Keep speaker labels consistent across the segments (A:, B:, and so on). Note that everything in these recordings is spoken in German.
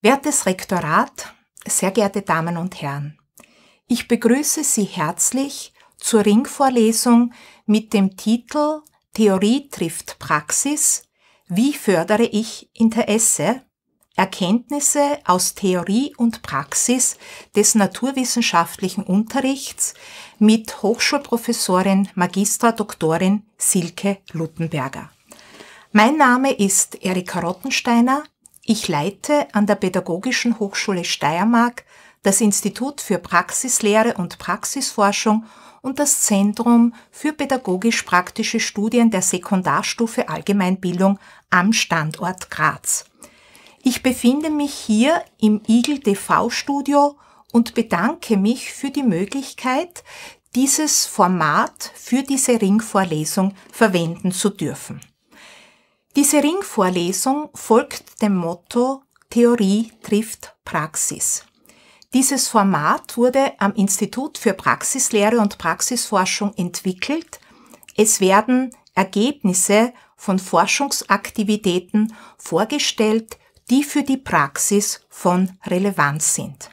A: Wertes Rektorat, sehr geehrte Damen und Herren, ich begrüße Sie herzlich zur Ringvorlesung mit dem Titel Theorie trifft Praxis. Wie fördere ich Interesse? Erkenntnisse aus Theorie und Praxis des naturwissenschaftlichen Unterrichts mit Hochschulprofessorin Magistra Doktorin Silke Luttenberger. Mein Name ist Erika Rottensteiner. Ich leite an der Pädagogischen Hochschule Steiermark das Institut für Praxislehre und Praxisforschung und das Zentrum für pädagogisch-praktische Studien der Sekundarstufe Allgemeinbildung am Standort Graz. Ich befinde mich hier im Igel TV Studio und bedanke mich für die Möglichkeit, dieses Format für diese Ringvorlesung verwenden zu dürfen. Diese Ringvorlesung folgt dem Motto Theorie trifft Praxis. Dieses Format wurde am Institut für Praxislehre und Praxisforschung entwickelt. Es werden Ergebnisse von Forschungsaktivitäten vorgestellt, die für die Praxis von Relevanz sind.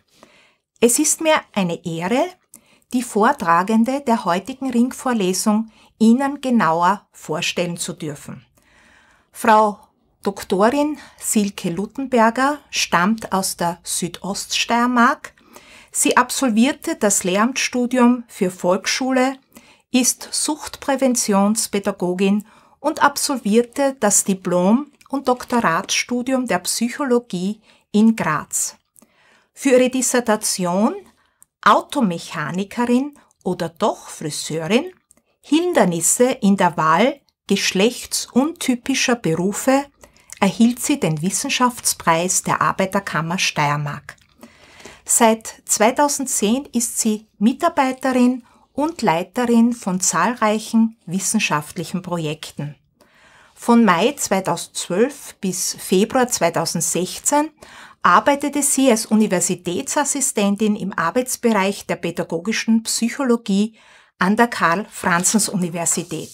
A: Es ist mir eine Ehre, die Vortragende der heutigen Ringvorlesung Ihnen genauer vorstellen zu dürfen. Frau Doktorin Silke Luttenberger stammt aus der Südoststeiermark. Sie absolvierte das Lehramtsstudium für Volksschule, ist Suchtpräventionspädagogin und absolvierte das Diplom und Doktoratsstudium der Psychologie in Graz. Für ihre Dissertation Automechanikerin oder doch Friseurin Hindernisse in der Wahl geschlechtsuntypischer Berufe erhielt sie den Wissenschaftspreis der Arbeiterkammer Steiermark. Seit 2010 ist sie Mitarbeiterin und Leiterin von zahlreichen wissenschaftlichen Projekten. Von Mai 2012 bis Februar 2016 arbeitete sie als Universitätsassistentin im Arbeitsbereich der pädagogischen Psychologie an der Karl-Franzens-Universität.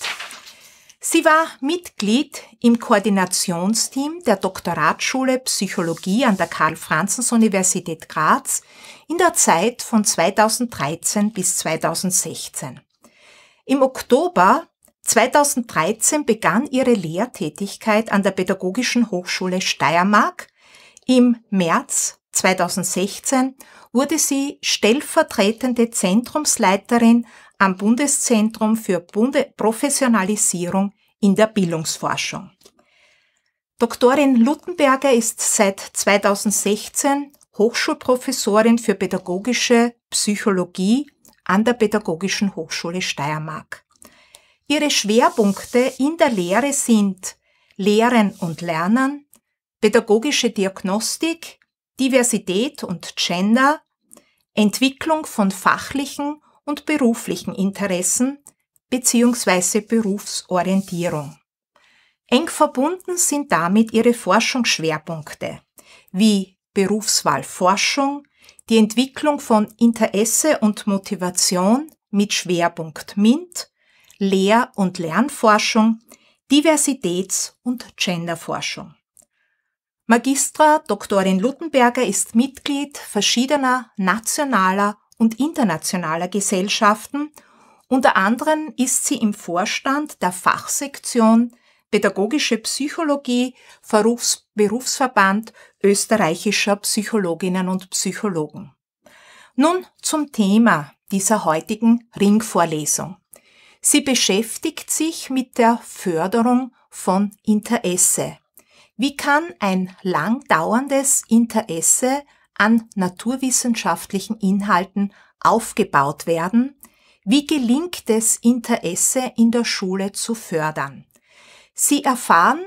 A: Sie war Mitglied im Koordinationsteam der Doktoratsschule Psychologie an der Karl-Franzens-Universität Graz in der Zeit von 2013 bis 2016. Im Oktober 2013 begann ihre Lehrtätigkeit an der Pädagogischen Hochschule Steiermark. Im März 2016 wurde sie stellvertretende Zentrumsleiterin am Bundeszentrum für Bunde Professionalisierung in der Bildungsforschung. Doktorin Luttenberger ist seit 2016 Hochschulprofessorin für pädagogische Psychologie an der Pädagogischen Hochschule Steiermark. Ihre Schwerpunkte in der Lehre sind Lehren und Lernen, pädagogische Diagnostik, Diversität und Gender, Entwicklung von fachlichen und beruflichen Interessen bzw. Berufsorientierung. Eng verbunden sind damit ihre Forschungsschwerpunkte wie Berufswahlforschung, die Entwicklung von Interesse und Motivation mit Schwerpunkt MINT, Lehr- und Lernforschung, Diversitäts- und Genderforschung. Magistra Doktorin Luttenberger ist Mitglied verschiedener nationaler und internationaler Gesellschaften. Unter anderem ist sie im Vorstand der Fachsektion Pädagogische Psychologie, Berufs Berufsverband österreichischer Psychologinnen und Psychologen. Nun zum Thema dieser heutigen Ringvorlesung. Sie beschäftigt sich mit der Förderung von Interesse. Wie kann ein lang dauerndes Interesse an naturwissenschaftlichen Inhalten aufgebaut werden? Wie gelingt es, Interesse in der Schule zu fördern? Sie erfahren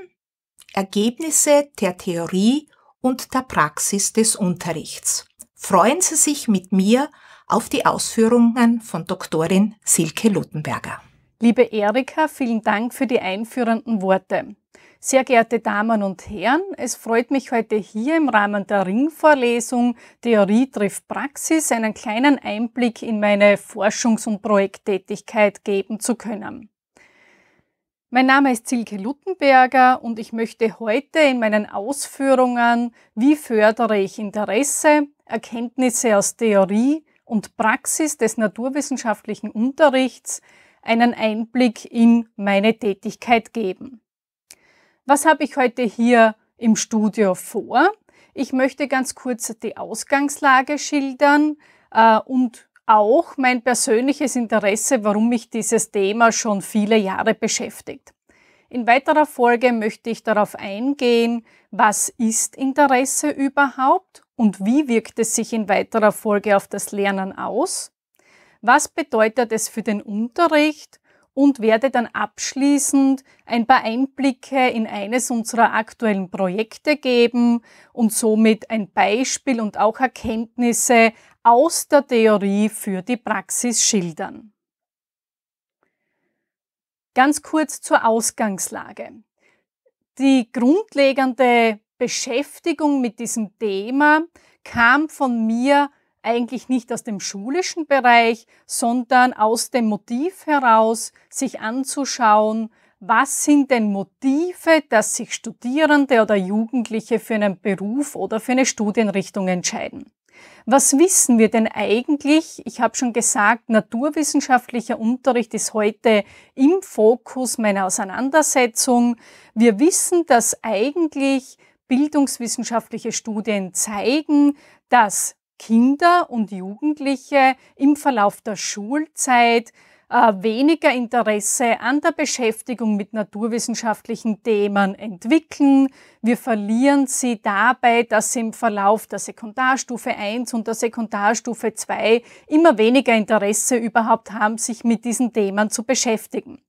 A: Ergebnisse der Theorie und der Praxis des Unterrichts. Freuen Sie sich mit mir auf die Ausführungen von Doktorin Silke Luttenberger.
B: Liebe Erika, vielen Dank für die einführenden Worte. Sehr geehrte Damen und Herren, es freut mich heute hier im Rahmen der Ringvorlesung Theorie trifft Praxis einen kleinen Einblick in meine Forschungs- und Projekttätigkeit geben zu können. Mein Name ist Silke Luttenberger und ich möchte heute in meinen Ausführungen, wie fördere ich Interesse, Erkenntnisse aus Theorie und Praxis des naturwissenschaftlichen Unterrichts, einen Einblick in meine Tätigkeit geben. Was habe ich heute hier im Studio vor? Ich möchte ganz kurz die Ausgangslage schildern äh, und auch mein persönliches Interesse, warum mich dieses Thema schon viele Jahre beschäftigt. In weiterer Folge möchte ich darauf eingehen, was ist Interesse überhaupt und wie wirkt es sich in weiterer Folge auf das Lernen aus? Was bedeutet es für den Unterricht und werde dann abschließend ein paar Einblicke in eines unserer aktuellen Projekte geben und somit ein Beispiel und auch Erkenntnisse aus der Theorie für die Praxis schildern. Ganz kurz zur Ausgangslage. Die grundlegende Beschäftigung mit diesem Thema kam von mir eigentlich nicht aus dem schulischen Bereich, sondern aus dem Motiv heraus sich anzuschauen, was sind denn Motive, dass sich Studierende oder Jugendliche für einen Beruf oder für eine Studienrichtung entscheiden. Was wissen wir denn eigentlich? Ich habe schon gesagt, naturwissenschaftlicher Unterricht ist heute im Fokus meiner Auseinandersetzung. Wir wissen, dass eigentlich bildungswissenschaftliche Studien zeigen, dass Kinder und Jugendliche im Verlauf der Schulzeit äh, weniger Interesse an der Beschäftigung mit naturwissenschaftlichen Themen entwickeln. Wir verlieren sie dabei, dass sie im Verlauf der Sekundarstufe 1 und der Sekundarstufe 2 immer weniger Interesse überhaupt haben, sich mit diesen Themen zu beschäftigen.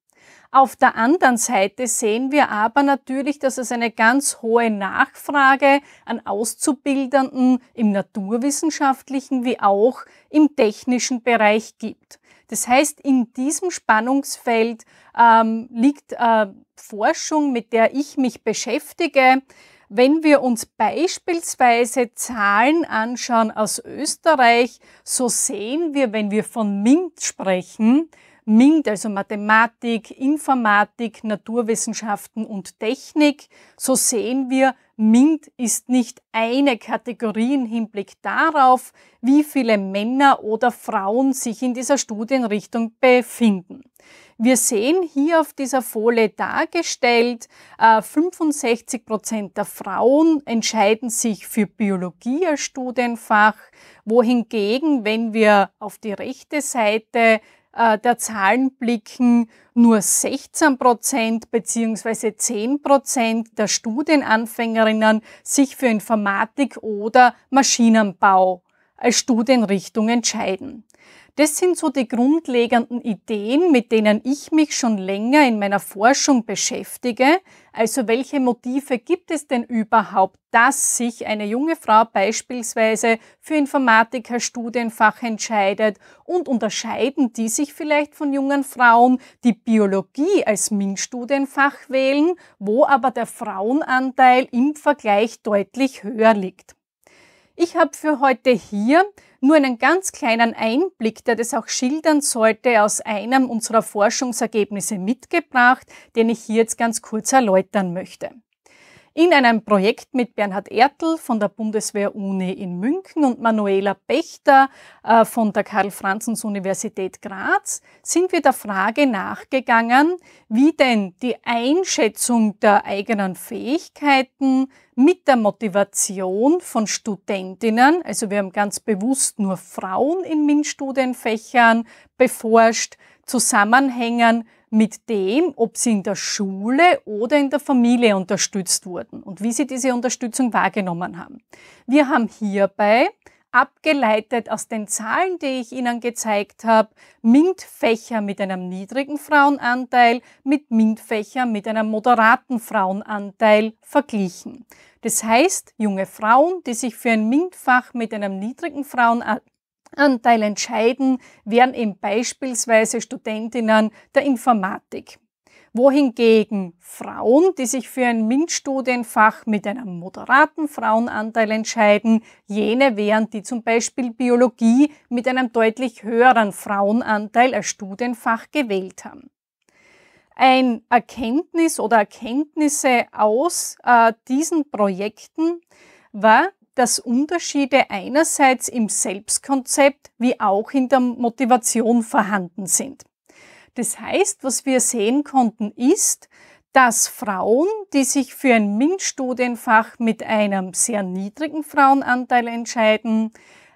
B: Auf der anderen Seite sehen wir aber natürlich, dass es eine ganz hohe Nachfrage an Auszubildenden im naturwissenschaftlichen wie auch im technischen Bereich gibt. Das heißt, in diesem Spannungsfeld ähm, liegt äh, Forschung, mit der ich mich beschäftige. Wenn wir uns beispielsweise Zahlen anschauen aus Österreich, so sehen wir, wenn wir von MINT sprechen, MINT, also Mathematik, Informatik, Naturwissenschaften und Technik, so sehen wir, MINT ist nicht eine Kategorie im Hinblick darauf, wie viele Männer oder Frauen sich in dieser Studienrichtung befinden. Wir sehen hier auf dieser Folie dargestellt, 65 äh, Prozent der Frauen entscheiden sich für Biologie als Studienfach, wohingegen, wenn wir auf die rechte Seite äh, der Zahlen blicken nur 16 Prozent bzw. 10 Prozent der Studienanfängerinnen sich für Informatik oder Maschinenbau als Studienrichtung entscheiden. Das sind so die grundlegenden Ideen, mit denen ich mich schon länger in meiner Forschung beschäftige. Also welche Motive gibt es denn überhaupt, dass sich eine junge Frau beispielsweise für Informatikerstudienfach entscheidet und unterscheiden die sich vielleicht von jungen Frauen, die Biologie als MINT-Studienfach wählen, wo aber der Frauenanteil im Vergleich deutlich höher liegt. Ich habe für heute hier nur einen ganz kleinen Einblick, der das auch schildern sollte, aus einem unserer Forschungsergebnisse mitgebracht, den ich hier jetzt ganz kurz erläutern möchte in einem Projekt mit Bernhard Ertl von der Bundeswehr-Uni in München und Manuela Bechter äh, von der Karl-Franzens-Universität Graz sind wir der Frage nachgegangen, wie denn die Einschätzung der eigenen Fähigkeiten mit der Motivation von Studentinnen, also wir haben ganz bewusst nur Frauen in MINT-Studienfächern beforscht, zusammenhängen mit dem, ob sie in der Schule oder in der Familie unterstützt wurden und wie sie diese Unterstützung wahrgenommen haben. Wir haben hierbei abgeleitet aus den Zahlen, die ich Ihnen gezeigt habe, MINT-Fächer mit einem niedrigen Frauenanteil mit mint fächer mit einem moderaten Frauenanteil verglichen. Das heißt, junge Frauen, die sich für ein MINT-Fach mit einem niedrigen Frauenanteil Anteil entscheiden wären eben beispielsweise Studentinnen der Informatik wohingegen Frauen, die sich für ein MINT-Studienfach mit einem moderaten Frauenanteil entscheiden, jene wären, die zum Beispiel Biologie mit einem deutlich höheren Frauenanteil als Studienfach gewählt haben. Ein Erkenntnis oder Erkenntnisse aus äh, diesen Projekten war, dass Unterschiede einerseits im Selbstkonzept wie auch in der Motivation vorhanden sind. Das heißt, was wir sehen konnten, ist, dass Frauen, die sich für ein MINT-Studienfach mit einem sehr niedrigen Frauenanteil entscheiden,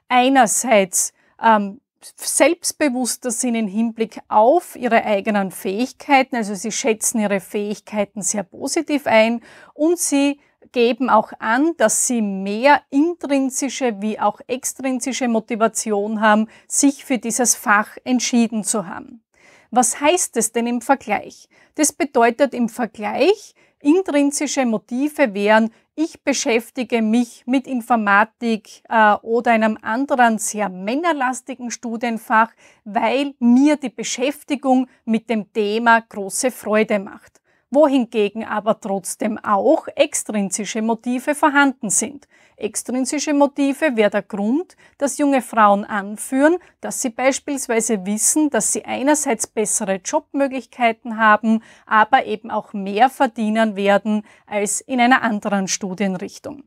B: einerseits ähm, selbstbewusster sind im Hinblick auf ihre eigenen Fähigkeiten, also sie schätzen ihre Fähigkeiten sehr positiv ein und sie geben auch an, dass sie mehr intrinsische wie auch extrinsische Motivation haben, sich für dieses Fach entschieden zu haben. Was heißt es denn im Vergleich? Das bedeutet im Vergleich, intrinsische Motive wären, ich beschäftige mich mit Informatik äh, oder einem anderen sehr männerlastigen Studienfach, weil mir die Beschäftigung mit dem Thema große Freude macht wohingegen aber trotzdem auch extrinsische Motive vorhanden sind. Extrinsische Motive wäre der Grund, dass junge Frauen anführen, dass sie beispielsweise wissen, dass sie einerseits bessere Jobmöglichkeiten haben, aber eben auch mehr verdienen werden als in einer anderen Studienrichtung.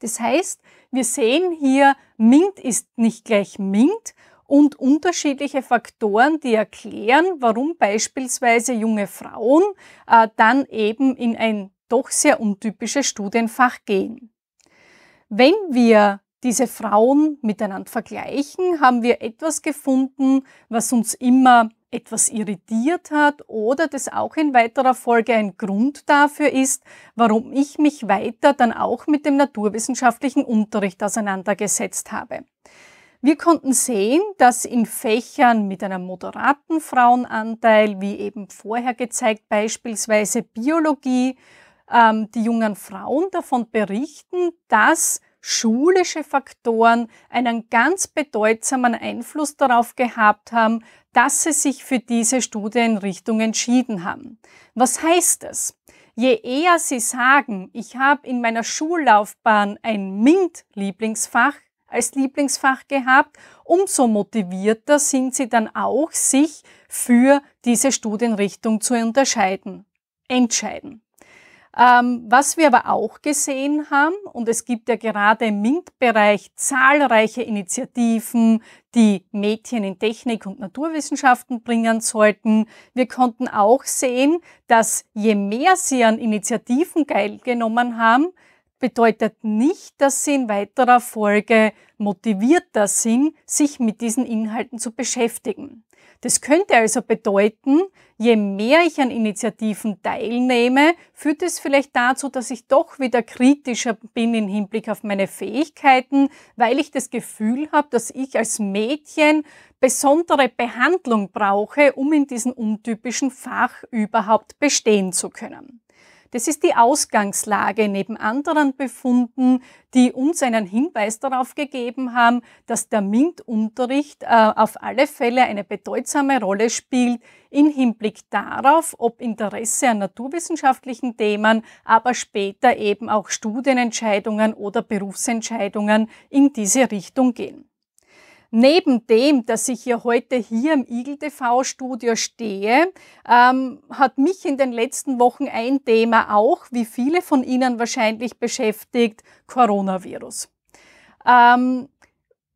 B: Das heißt, wir sehen hier, MINT ist nicht gleich MINT, und unterschiedliche Faktoren, die erklären, warum beispielsweise junge Frauen äh, dann eben in ein doch sehr untypisches Studienfach gehen. Wenn wir diese Frauen miteinander vergleichen, haben wir etwas gefunden, was uns immer etwas irritiert hat oder das auch in weiterer Folge ein Grund dafür ist, warum ich mich weiter dann auch mit dem naturwissenschaftlichen Unterricht auseinandergesetzt habe. Wir konnten sehen, dass in Fächern mit einem moderaten Frauenanteil, wie eben vorher gezeigt, beispielsweise Biologie, ähm, die jungen Frauen davon berichten, dass schulische Faktoren einen ganz bedeutsamen Einfluss darauf gehabt haben, dass sie sich für diese Studienrichtung entschieden haben. Was heißt das? Je eher sie sagen, ich habe in meiner Schullaufbahn ein MINT-Lieblingsfach als Lieblingsfach gehabt, umso motivierter sind sie dann auch, sich für diese Studienrichtung zu unterscheiden, entscheiden. Ähm, was wir aber auch gesehen haben, und es gibt ja gerade im MINT-Bereich zahlreiche Initiativen, die Mädchen in Technik und Naturwissenschaften bringen sollten. Wir konnten auch sehen, dass je mehr sie an Initiativen teilgenommen haben, bedeutet nicht, dass sie in weiterer Folge motivierter sind, sich mit diesen Inhalten zu beschäftigen. Das könnte also bedeuten, je mehr ich an Initiativen teilnehme, führt es vielleicht dazu, dass ich doch wieder kritischer bin im Hinblick auf meine Fähigkeiten, weil ich das Gefühl habe, dass ich als Mädchen besondere Behandlung brauche, um in diesem untypischen Fach überhaupt bestehen zu können. Das ist die Ausgangslage neben anderen Befunden, die uns einen Hinweis darauf gegeben haben, dass der MINT-Unterricht äh, auf alle Fälle eine bedeutsame Rolle spielt im Hinblick darauf, ob Interesse an naturwissenschaftlichen Themen, aber später eben auch Studienentscheidungen oder Berufsentscheidungen in diese Richtung gehen. Neben dem, dass ich ja heute hier im Igel TV Studio stehe, ähm, hat mich in den letzten Wochen ein Thema auch, wie viele von Ihnen wahrscheinlich beschäftigt, Coronavirus. Ähm,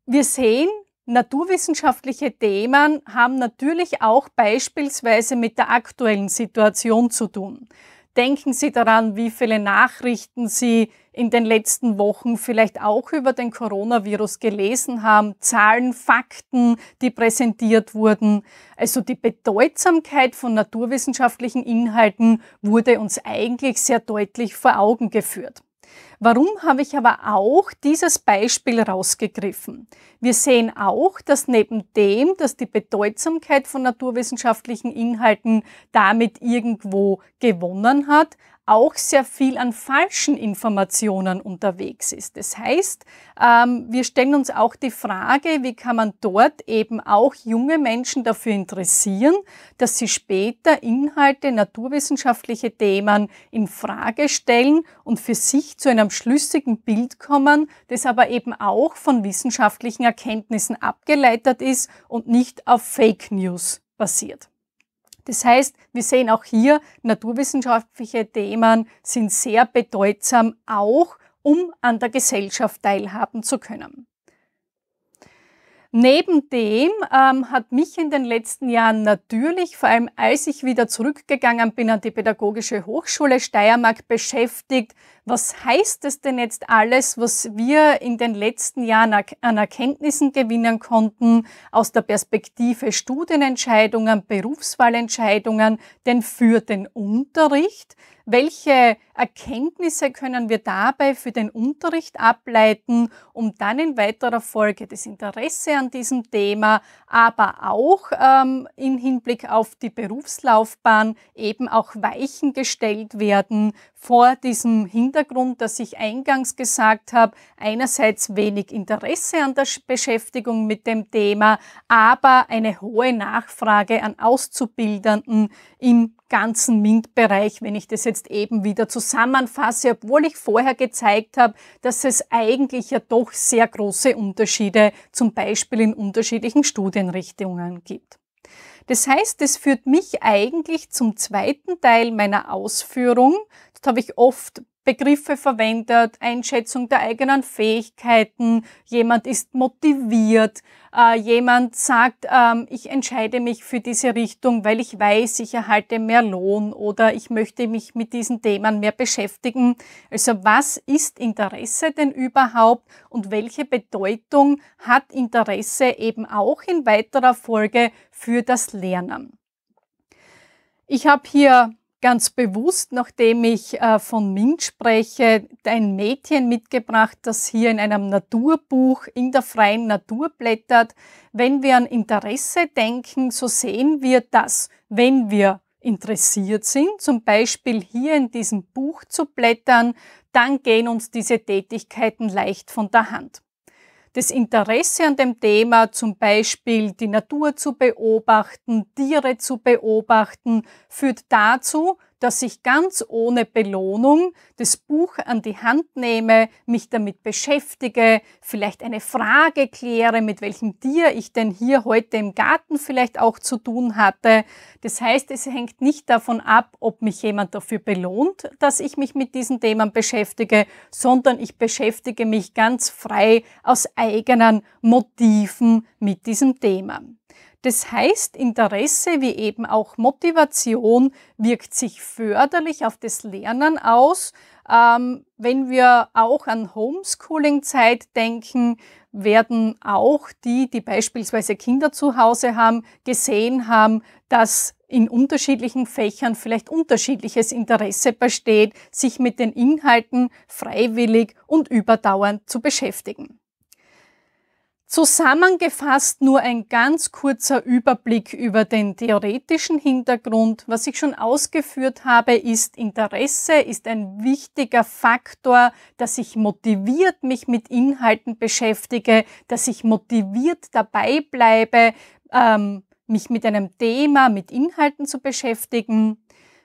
B: wir sehen, naturwissenschaftliche Themen haben natürlich auch beispielsweise mit der aktuellen Situation zu tun. Denken Sie daran, wie viele Nachrichten Sie in den letzten Wochen vielleicht auch über den Coronavirus gelesen haben, Zahlen, Fakten, die präsentiert wurden. Also die Bedeutsamkeit von naturwissenschaftlichen Inhalten wurde uns eigentlich sehr deutlich vor Augen geführt. Warum habe ich aber auch dieses Beispiel rausgegriffen? Wir sehen auch, dass neben dem, dass die Bedeutsamkeit von naturwissenschaftlichen Inhalten damit irgendwo gewonnen hat, auch sehr viel an falschen Informationen unterwegs ist. Das heißt, ähm, wir stellen uns auch die Frage, wie kann man dort eben auch junge Menschen dafür interessieren, dass sie später Inhalte, naturwissenschaftliche Themen in Frage stellen und für sich zu einem schlüssigen Bild kommen, das aber eben auch von wissenschaftlichen Erkenntnissen abgeleitet ist und nicht auf Fake News basiert. Das heißt, wir sehen auch hier, naturwissenschaftliche Themen sind sehr bedeutsam, auch um an der Gesellschaft teilhaben zu können. Neben dem ähm, hat mich in den letzten Jahren natürlich, vor allem als ich wieder zurückgegangen bin an die Pädagogische Hochschule Steiermark, beschäftigt, was heißt es denn jetzt alles, was wir in den letzten Jahren an Erkenntnissen gewinnen konnten, aus der Perspektive Studienentscheidungen, Berufswahlentscheidungen, denn für den Unterricht? Welche Erkenntnisse können wir dabei für den Unterricht ableiten, um dann in weiterer Folge das Interesse an diesem Thema, aber auch ähm, im Hinblick auf die Berufslaufbahn eben auch Weichen gestellt werden vor diesem Hintergrund, dass ich eingangs gesagt habe, einerseits wenig Interesse an der Beschäftigung mit dem Thema, aber eine hohe Nachfrage an Auszubildenden im ganzen MINT-Bereich, wenn ich das jetzt eben wieder zusammenfasse, obwohl ich vorher gezeigt habe, dass es eigentlich ja doch sehr große Unterschiede, zum Beispiel in unterschiedlichen Studien Studienrichtungen gibt. Das heißt, es führt mich eigentlich zum zweiten Teil meiner Ausführung. Dort habe ich oft Begriffe verwendet, Einschätzung der eigenen Fähigkeiten, jemand ist motiviert, äh, jemand sagt, ähm, ich entscheide mich für diese Richtung, weil ich weiß, ich erhalte mehr Lohn oder ich möchte mich mit diesen Themen mehr beschäftigen. Also was ist Interesse denn überhaupt und welche Bedeutung hat Interesse eben auch in weiterer Folge für das Lernen? Ich habe hier ganz bewusst, nachdem ich äh, von Mint spreche, ein Mädchen mitgebracht, das hier in einem Naturbuch in der freien Natur blättert. Wenn wir an Interesse denken, so sehen wir das, wenn wir interessiert sind, zum Beispiel hier in diesem Buch zu blättern, dann gehen uns diese Tätigkeiten leicht von der Hand das Interesse an dem Thema, zum Beispiel die Natur zu beobachten, Tiere zu beobachten, führt dazu, dass ich ganz ohne Belohnung das Buch an die Hand nehme, mich damit beschäftige, vielleicht eine Frage kläre, mit welchem Tier ich denn hier heute im Garten vielleicht auch zu tun hatte. Das heißt, es hängt nicht davon ab, ob mich jemand dafür belohnt, dass ich mich mit diesen Themen beschäftige, sondern ich beschäftige mich ganz frei aus eigenen Motiven mit diesem Thema. Das heißt, Interesse wie eben auch Motivation wirkt sich förderlich auf das Lernen aus. Ähm, wenn wir auch an Homeschooling-Zeit denken, werden auch die, die beispielsweise Kinder zu Hause haben, gesehen haben, dass in unterschiedlichen Fächern vielleicht unterschiedliches Interesse besteht, sich mit den Inhalten freiwillig und überdauernd zu beschäftigen. Zusammengefasst nur ein ganz kurzer Überblick über den theoretischen Hintergrund. Was ich schon ausgeführt habe, ist Interesse, ist ein wichtiger Faktor, dass ich motiviert mich mit Inhalten beschäftige, dass ich motiviert dabei bleibe, ähm, mich mit einem Thema, mit Inhalten zu beschäftigen.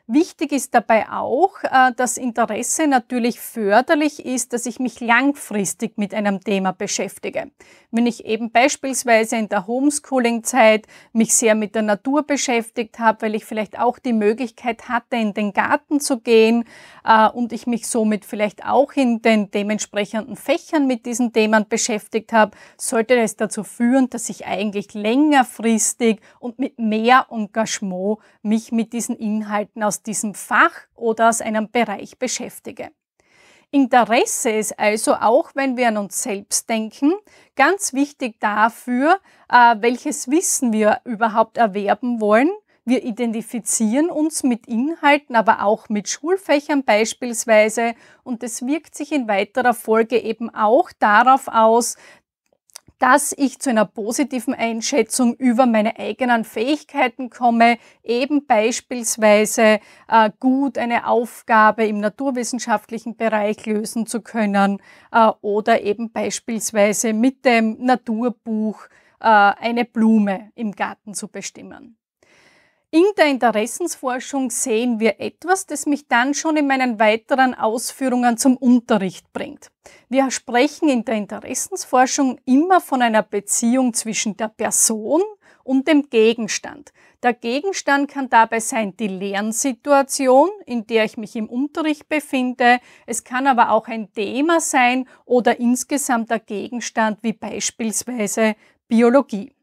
B: Wichtig ist dabei auch, äh, dass Interesse natürlich förderlich ist, dass ich mich langfristig mit einem Thema beschäftige. Wenn ich eben beispielsweise in der Homeschooling-Zeit mich sehr mit der Natur beschäftigt habe, weil ich vielleicht auch die Möglichkeit hatte, in den Garten zu gehen äh, und ich mich somit vielleicht auch in den dementsprechenden Fächern mit diesen Themen beschäftigt habe, sollte es dazu führen, dass ich eigentlich längerfristig und mit mehr Engagement mich mit diesen Inhalten aus diesem Fach oder aus einem Bereich beschäftige. Interesse ist also auch, wenn wir an uns selbst denken, ganz wichtig dafür, äh, welches Wissen wir überhaupt erwerben wollen. Wir identifizieren uns mit Inhalten, aber auch mit Schulfächern beispielsweise und es wirkt sich in weiterer Folge eben auch darauf aus, dass ich zu einer positiven Einschätzung über meine eigenen Fähigkeiten komme, eben beispielsweise äh, gut eine Aufgabe im naturwissenschaftlichen Bereich lösen zu können äh, oder eben beispielsweise mit dem Naturbuch äh, eine Blume im Garten zu bestimmen. In der Interessensforschung sehen wir etwas, das mich dann schon in meinen weiteren Ausführungen zum Unterricht bringt. Wir sprechen in der Interessensforschung immer von einer Beziehung zwischen der Person und dem Gegenstand. Der Gegenstand kann dabei sein die Lernsituation, in der ich mich im Unterricht befinde. Es kann aber auch ein Thema sein oder insgesamt der Gegenstand wie beispielsweise Biologie.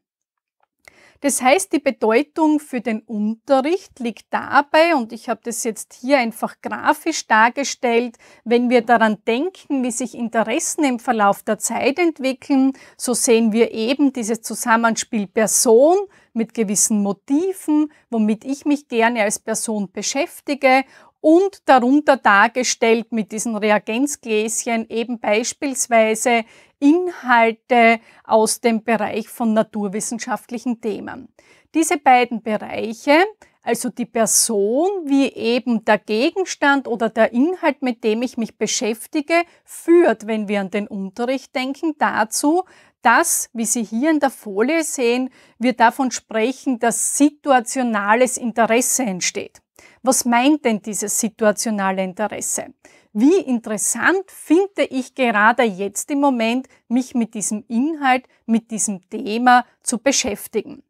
B: Das heißt, die Bedeutung für den Unterricht liegt dabei, und ich habe das jetzt hier einfach grafisch dargestellt, wenn wir daran denken, wie sich Interessen im Verlauf der Zeit entwickeln, so sehen wir eben dieses Zusammenspiel Person mit gewissen Motiven, womit ich mich gerne als Person beschäftige und darunter dargestellt mit diesen Reagenzgläschen eben beispielsweise Inhalte aus dem Bereich von naturwissenschaftlichen Themen. Diese beiden Bereiche, also die Person wie eben der Gegenstand oder der Inhalt, mit dem ich mich beschäftige, führt, wenn wir an den Unterricht denken, dazu, dass, wie Sie hier in der Folie sehen, wir davon sprechen, dass situationales Interesse entsteht. Was meint denn dieses situationale Interesse? wie interessant finde ich gerade jetzt im Moment, mich mit diesem Inhalt, mit diesem Thema zu beschäftigen.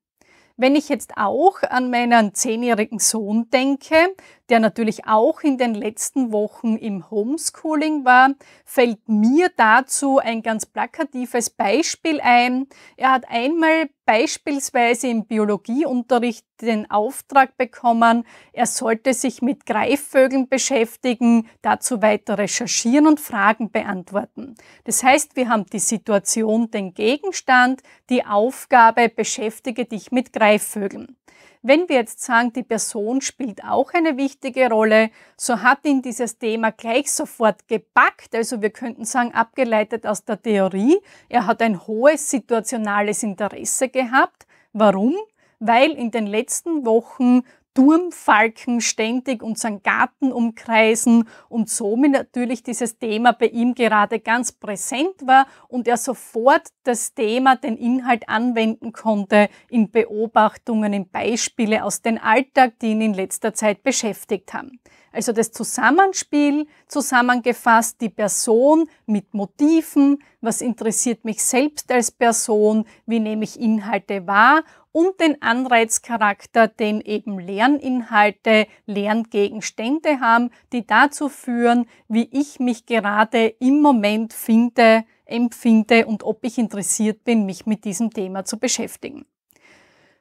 B: Wenn ich jetzt auch an meinen zehnjährigen Sohn denke, der natürlich auch in den letzten Wochen im Homeschooling war, fällt mir dazu ein ganz plakatives Beispiel ein. Er hat einmal beispielsweise im Biologieunterricht den Auftrag bekommen, er sollte sich mit Greifvögeln beschäftigen, dazu weiter recherchieren und Fragen beantworten. Das heißt, wir haben die Situation, den Gegenstand, die Aufgabe, beschäftige dich mit Greifvögeln. Wenn wir jetzt sagen, die Person spielt auch eine wichtige Rolle, so hat ihn dieses Thema gleich sofort gepackt. Also wir könnten sagen, abgeleitet aus der Theorie, er hat ein hohes situationales Interesse gehabt. Warum? Weil in den letzten Wochen Turmfalken ständig unseren Garten umkreisen und somit natürlich dieses Thema bei ihm gerade ganz präsent war und er sofort das Thema, den Inhalt anwenden konnte in Beobachtungen, in Beispiele aus dem Alltag, die ihn in letzter Zeit beschäftigt haben. Also das Zusammenspiel, zusammengefasst die Person mit Motiven, was interessiert mich selbst als Person, wie nehme ich Inhalte wahr und den Anreizcharakter, den eben Lerninhalte, Lerngegenstände haben, die dazu führen, wie ich mich gerade im Moment finde, empfinde und ob ich interessiert bin, mich mit diesem Thema zu beschäftigen.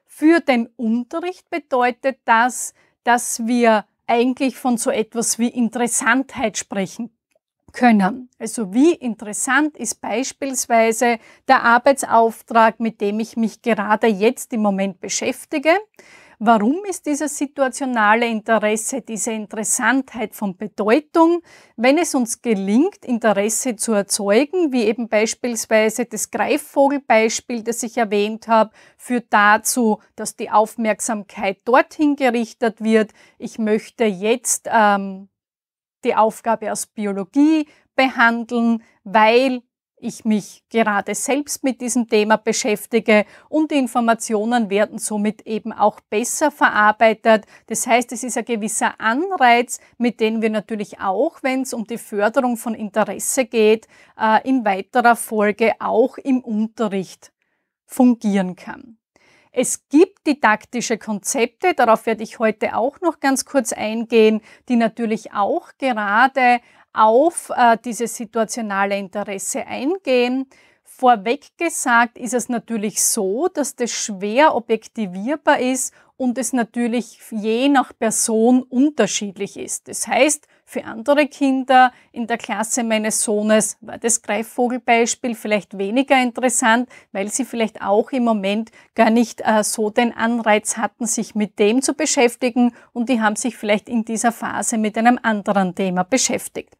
B: Für den Unterricht bedeutet das, dass wir eigentlich von so etwas wie Interessantheit sprechen können. Also wie interessant ist beispielsweise der Arbeitsauftrag, mit dem ich mich gerade jetzt im Moment beschäftige? Warum ist dieses situationale Interesse, diese Interessantheit von Bedeutung, wenn es uns gelingt, Interesse zu erzeugen, wie eben beispielsweise das Greifvogelbeispiel, das ich erwähnt habe, führt dazu, dass die Aufmerksamkeit dorthin gerichtet wird. Ich möchte jetzt ähm, die Aufgabe aus Biologie behandeln, weil ich mich gerade selbst mit diesem Thema beschäftige und die Informationen werden somit eben auch besser verarbeitet. Das heißt, es ist ein gewisser Anreiz, mit dem wir natürlich auch, wenn es um die Förderung von Interesse geht, äh, in weiterer Folge auch im Unterricht fungieren kann. Es gibt didaktische Konzepte, darauf werde ich heute auch noch ganz kurz eingehen, die natürlich auch gerade auf äh, dieses situationale Interesse eingehen. Vorweg gesagt ist es natürlich so, dass das schwer objektivierbar ist und es natürlich je nach Person unterschiedlich ist. Das heißt, für andere Kinder in der Klasse meines Sohnes war das Greifvogelbeispiel vielleicht weniger interessant, weil sie vielleicht auch im Moment gar nicht äh, so den Anreiz hatten, sich mit dem zu beschäftigen und die haben sich vielleicht in dieser Phase mit einem anderen Thema beschäftigt.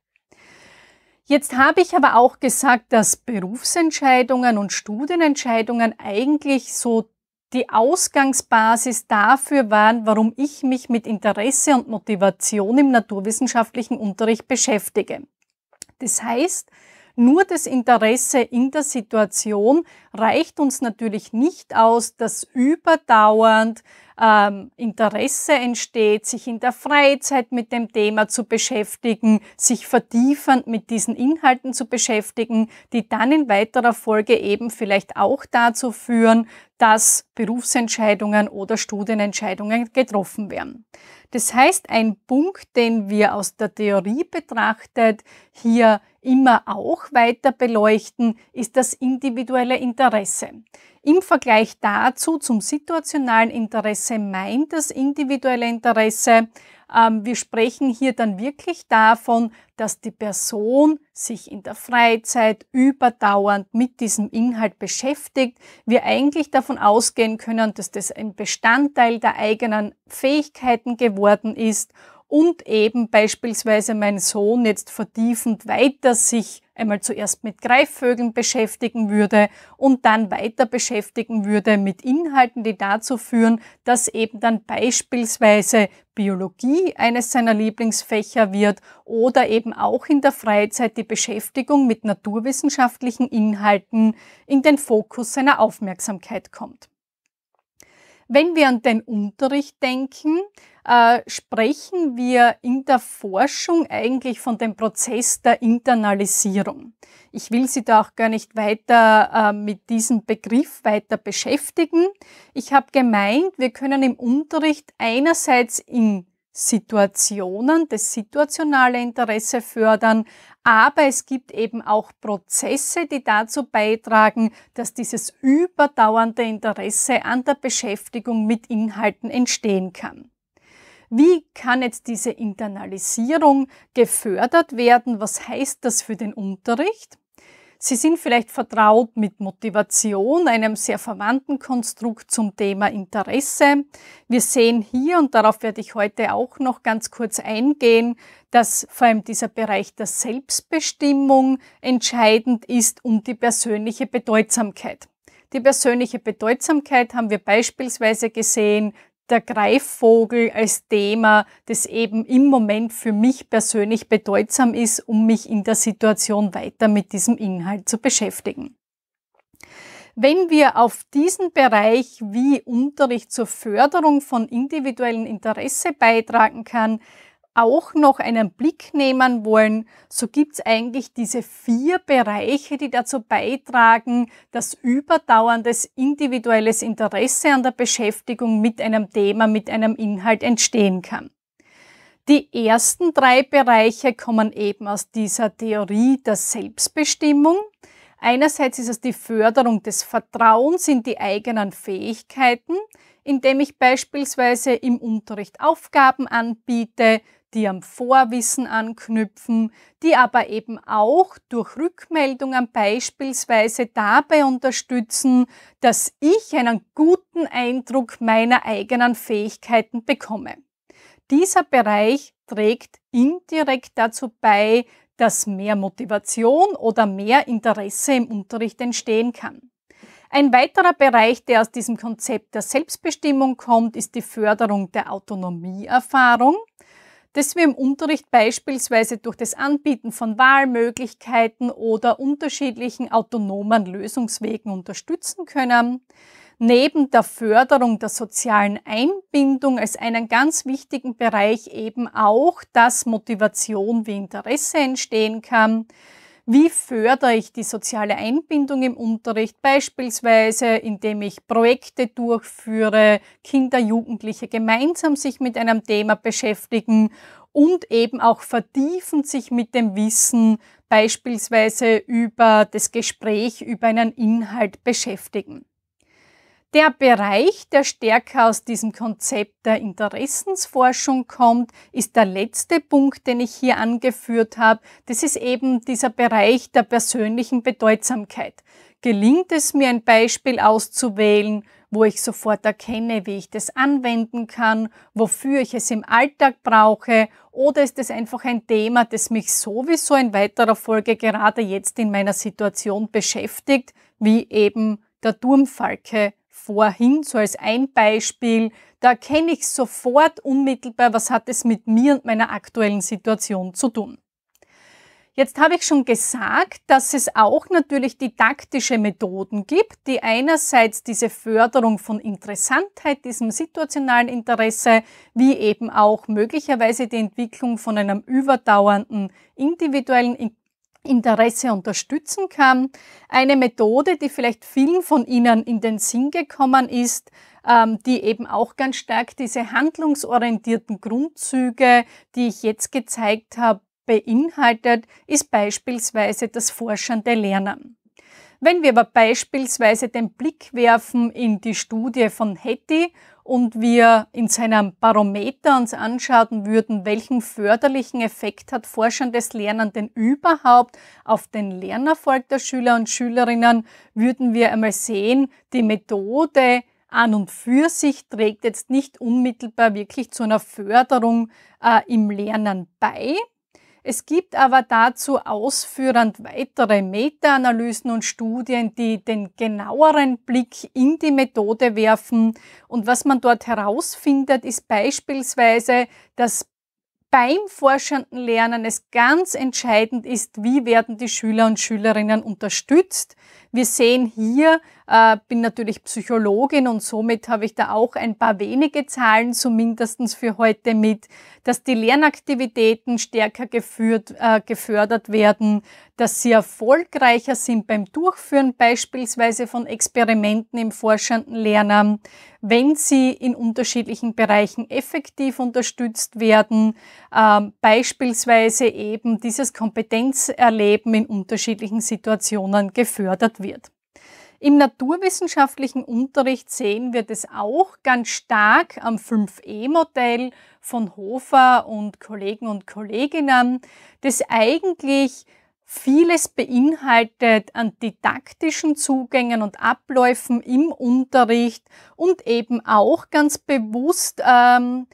B: Jetzt habe ich aber auch gesagt, dass Berufsentscheidungen und Studienentscheidungen eigentlich so die Ausgangsbasis dafür waren, warum ich mich mit Interesse und Motivation im naturwissenschaftlichen Unterricht beschäftige. Das heißt, nur das Interesse in der Situation reicht uns natürlich nicht aus, dass überdauernd ähm, Interesse entsteht, sich in der Freizeit mit dem Thema zu beschäftigen, sich vertiefend mit diesen Inhalten zu beschäftigen, die dann in weiterer Folge eben vielleicht auch dazu führen, dass Berufsentscheidungen oder Studienentscheidungen getroffen werden. Das heißt, ein Punkt, den wir aus der Theorie betrachtet hier immer auch weiter beleuchten, ist das individuelle Interesse. Im Vergleich dazu zum situationalen Interesse meint das individuelle Interesse, ähm, wir sprechen hier dann wirklich davon, dass die Person sich in der Freizeit überdauernd mit diesem Inhalt beschäftigt. Wir eigentlich davon ausgehen können, dass das ein Bestandteil der eigenen Fähigkeiten geworden ist und eben beispielsweise mein Sohn jetzt vertiefend weiter sich einmal zuerst mit Greifvögeln beschäftigen würde und dann weiter beschäftigen würde mit Inhalten, die dazu führen, dass eben dann beispielsweise Biologie eines seiner Lieblingsfächer wird oder eben auch in der Freizeit die Beschäftigung mit naturwissenschaftlichen Inhalten in den Fokus seiner Aufmerksamkeit kommt. Wenn wir an den Unterricht denken, äh, sprechen wir in der Forschung eigentlich von dem Prozess der Internalisierung. Ich will Sie da auch gar nicht weiter äh, mit diesem Begriff weiter beschäftigen. Ich habe gemeint, wir können im Unterricht einerseits in Situationen, das situationale Interesse fördern, aber es gibt eben auch Prozesse, die dazu beitragen, dass dieses überdauernde Interesse an der Beschäftigung mit Inhalten entstehen kann. Wie kann jetzt diese Internalisierung gefördert werden? Was heißt das für den Unterricht? Sie sind vielleicht vertraut mit Motivation, einem sehr verwandten Konstrukt zum Thema Interesse. Wir sehen hier, und darauf werde ich heute auch noch ganz kurz eingehen, dass vor allem dieser Bereich der Selbstbestimmung entscheidend ist um die persönliche Bedeutsamkeit. Die persönliche Bedeutsamkeit haben wir beispielsweise gesehen der Greifvogel als Thema, das eben im Moment für mich persönlich bedeutsam ist, um mich in der Situation weiter mit diesem Inhalt zu beschäftigen. Wenn wir auf diesen Bereich, wie Unterricht zur Förderung von individuellen Interesse beitragen kann, auch noch einen Blick nehmen wollen, so gibt es eigentlich diese vier Bereiche, die dazu beitragen, dass überdauerndes individuelles Interesse an der Beschäftigung mit einem Thema, mit einem Inhalt entstehen kann. Die ersten drei Bereiche kommen eben aus dieser Theorie der Selbstbestimmung. Einerseits ist es die Förderung des Vertrauens in die eigenen Fähigkeiten, indem ich beispielsweise im Unterricht Aufgaben anbiete, die am Vorwissen anknüpfen, die aber eben auch durch Rückmeldungen beispielsweise dabei unterstützen, dass ich einen guten Eindruck meiner eigenen Fähigkeiten bekomme. Dieser Bereich trägt indirekt dazu bei, dass mehr Motivation oder mehr Interesse im Unterricht entstehen kann. Ein weiterer Bereich, der aus diesem Konzept der Selbstbestimmung kommt, ist die Förderung der Autonomieerfahrung das wir im Unterricht beispielsweise durch das Anbieten von Wahlmöglichkeiten oder unterschiedlichen autonomen Lösungswegen unterstützen können. Neben der Förderung der sozialen Einbindung als einen ganz wichtigen Bereich eben auch, dass Motivation wie Interesse entstehen kann wie fördere ich die soziale Einbindung im Unterricht? Beispielsweise, indem ich Projekte durchführe, Kinder, Jugendliche gemeinsam sich mit einem Thema beschäftigen und eben auch vertiefend sich mit dem Wissen beispielsweise über das Gespräch, über einen Inhalt beschäftigen. Der Bereich, der stärker aus diesem Konzept der Interessensforschung kommt, ist der letzte Punkt, den ich hier angeführt habe. Das ist eben dieser Bereich der persönlichen Bedeutsamkeit. Gelingt es mir ein Beispiel auszuwählen, wo ich sofort erkenne, wie ich das anwenden kann, wofür ich es im Alltag brauche, oder ist es einfach ein Thema, das mich sowieso in weiterer Folge gerade jetzt in meiner Situation beschäftigt, wie eben der Turmfalke vorhin, so als ein Beispiel, da kenne ich sofort unmittelbar, was hat es mit mir und meiner aktuellen Situation zu tun. Jetzt habe ich schon gesagt, dass es auch natürlich didaktische Methoden gibt, die einerseits diese Förderung von Interessantheit, diesem situationalen Interesse, wie eben auch möglicherweise die Entwicklung von einem überdauernden individuellen Interesse unterstützen kann. Eine Methode, die vielleicht vielen von Ihnen in den Sinn gekommen ist, ähm, die eben auch ganz stark diese handlungsorientierten Grundzüge, die ich jetzt gezeigt habe, beinhaltet, ist beispielsweise das forschende Lernen. Wenn wir aber beispielsweise den Blick werfen in die Studie von Hetty und wir in seinem Barometer uns anschauen würden, welchen förderlichen Effekt hat forschendes Lernen denn überhaupt auf den Lernerfolg der Schüler und Schülerinnen, würden wir einmal sehen, die Methode an und für sich trägt jetzt nicht unmittelbar wirklich zu einer Förderung äh, im Lernen bei. Es gibt aber dazu ausführend weitere Meta-Analysen und Studien, die den genaueren Blick in die Methode werfen. Und was man dort herausfindet, ist beispielsweise, dass beim forschenden Lernen es ganz entscheidend ist, wie werden die Schüler und Schülerinnen unterstützt, wir sehen hier, äh, bin natürlich Psychologin und somit habe ich da auch ein paar wenige Zahlen zumindestens für heute mit, dass die Lernaktivitäten stärker geführt, äh, gefördert werden, dass sie erfolgreicher sind beim Durchführen beispielsweise von Experimenten im forschenden Lernen, wenn sie in unterschiedlichen Bereichen effektiv unterstützt werden, äh, beispielsweise eben dieses Kompetenzerleben in unterschiedlichen Situationen gefördert wird. Im naturwissenschaftlichen Unterricht sehen wir das auch ganz stark am 5E-Modell von Hofer und Kollegen und Kolleginnen, das eigentlich vieles beinhaltet an didaktischen Zugängen und Abläufen im Unterricht und eben auch ganz bewusst ähm,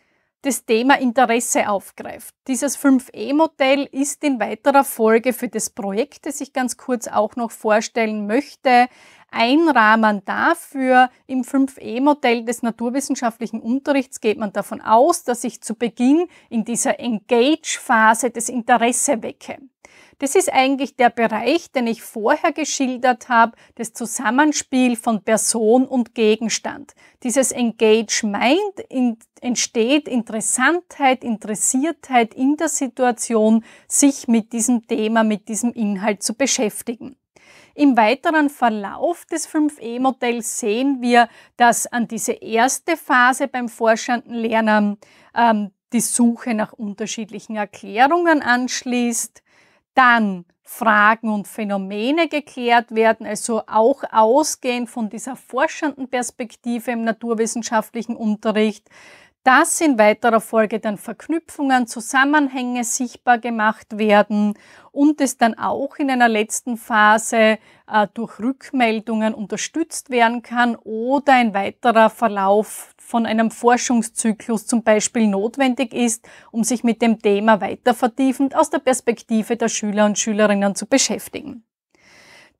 B: das Thema Interesse aufgreift. Dieses 5E-Modell ist in weiterer Folge für das Projekt, das ich ganz kurz auch noch vorstellen möchte, ein Rahmen dafür. Im 5E-Modell des naturwissenschaftlichen Unterrichts geht man davon aus, dass ich zu Beginn in dieser Engage-Phase das Interesse wecke. Das ist eigentlich der Bereich, den ich vorher geschildert habe, das Zusammenspiel von Person und Gegenstand. Dieses Engagement entsteht Interessantheit, Interessiertheit in der Situation, sich mit diesem Thema, mit diesem Inhalt zu beschäftigen. Im weiteren Verlauf des 5E-Modells sehen wir, dass an diese erste Phase beim forschenden Lernen ähm, die Suche nach unterschiedlichen Erklärungen anschließt, dann Fragen und Phänomene geklärt werden, also auch ausgehend von dieser forschenden Perspektive im naturwissenschaftlichen Unterricht, dass in weiterer Folge dann Verknüpfungen, Zusammenhänge sichtbar gemacht werden und es dann auch in einer letzten Phase äh, durch Rückmeldungen unterstützt werden kann oder ein weiterer Verlauf von einem Forschungszyklus zum Beispiel notwendig ist, um sich mit dem Thema weiter vertiefend aus der Perspektive der Schüler und Schülerinnen zu beschäftigen.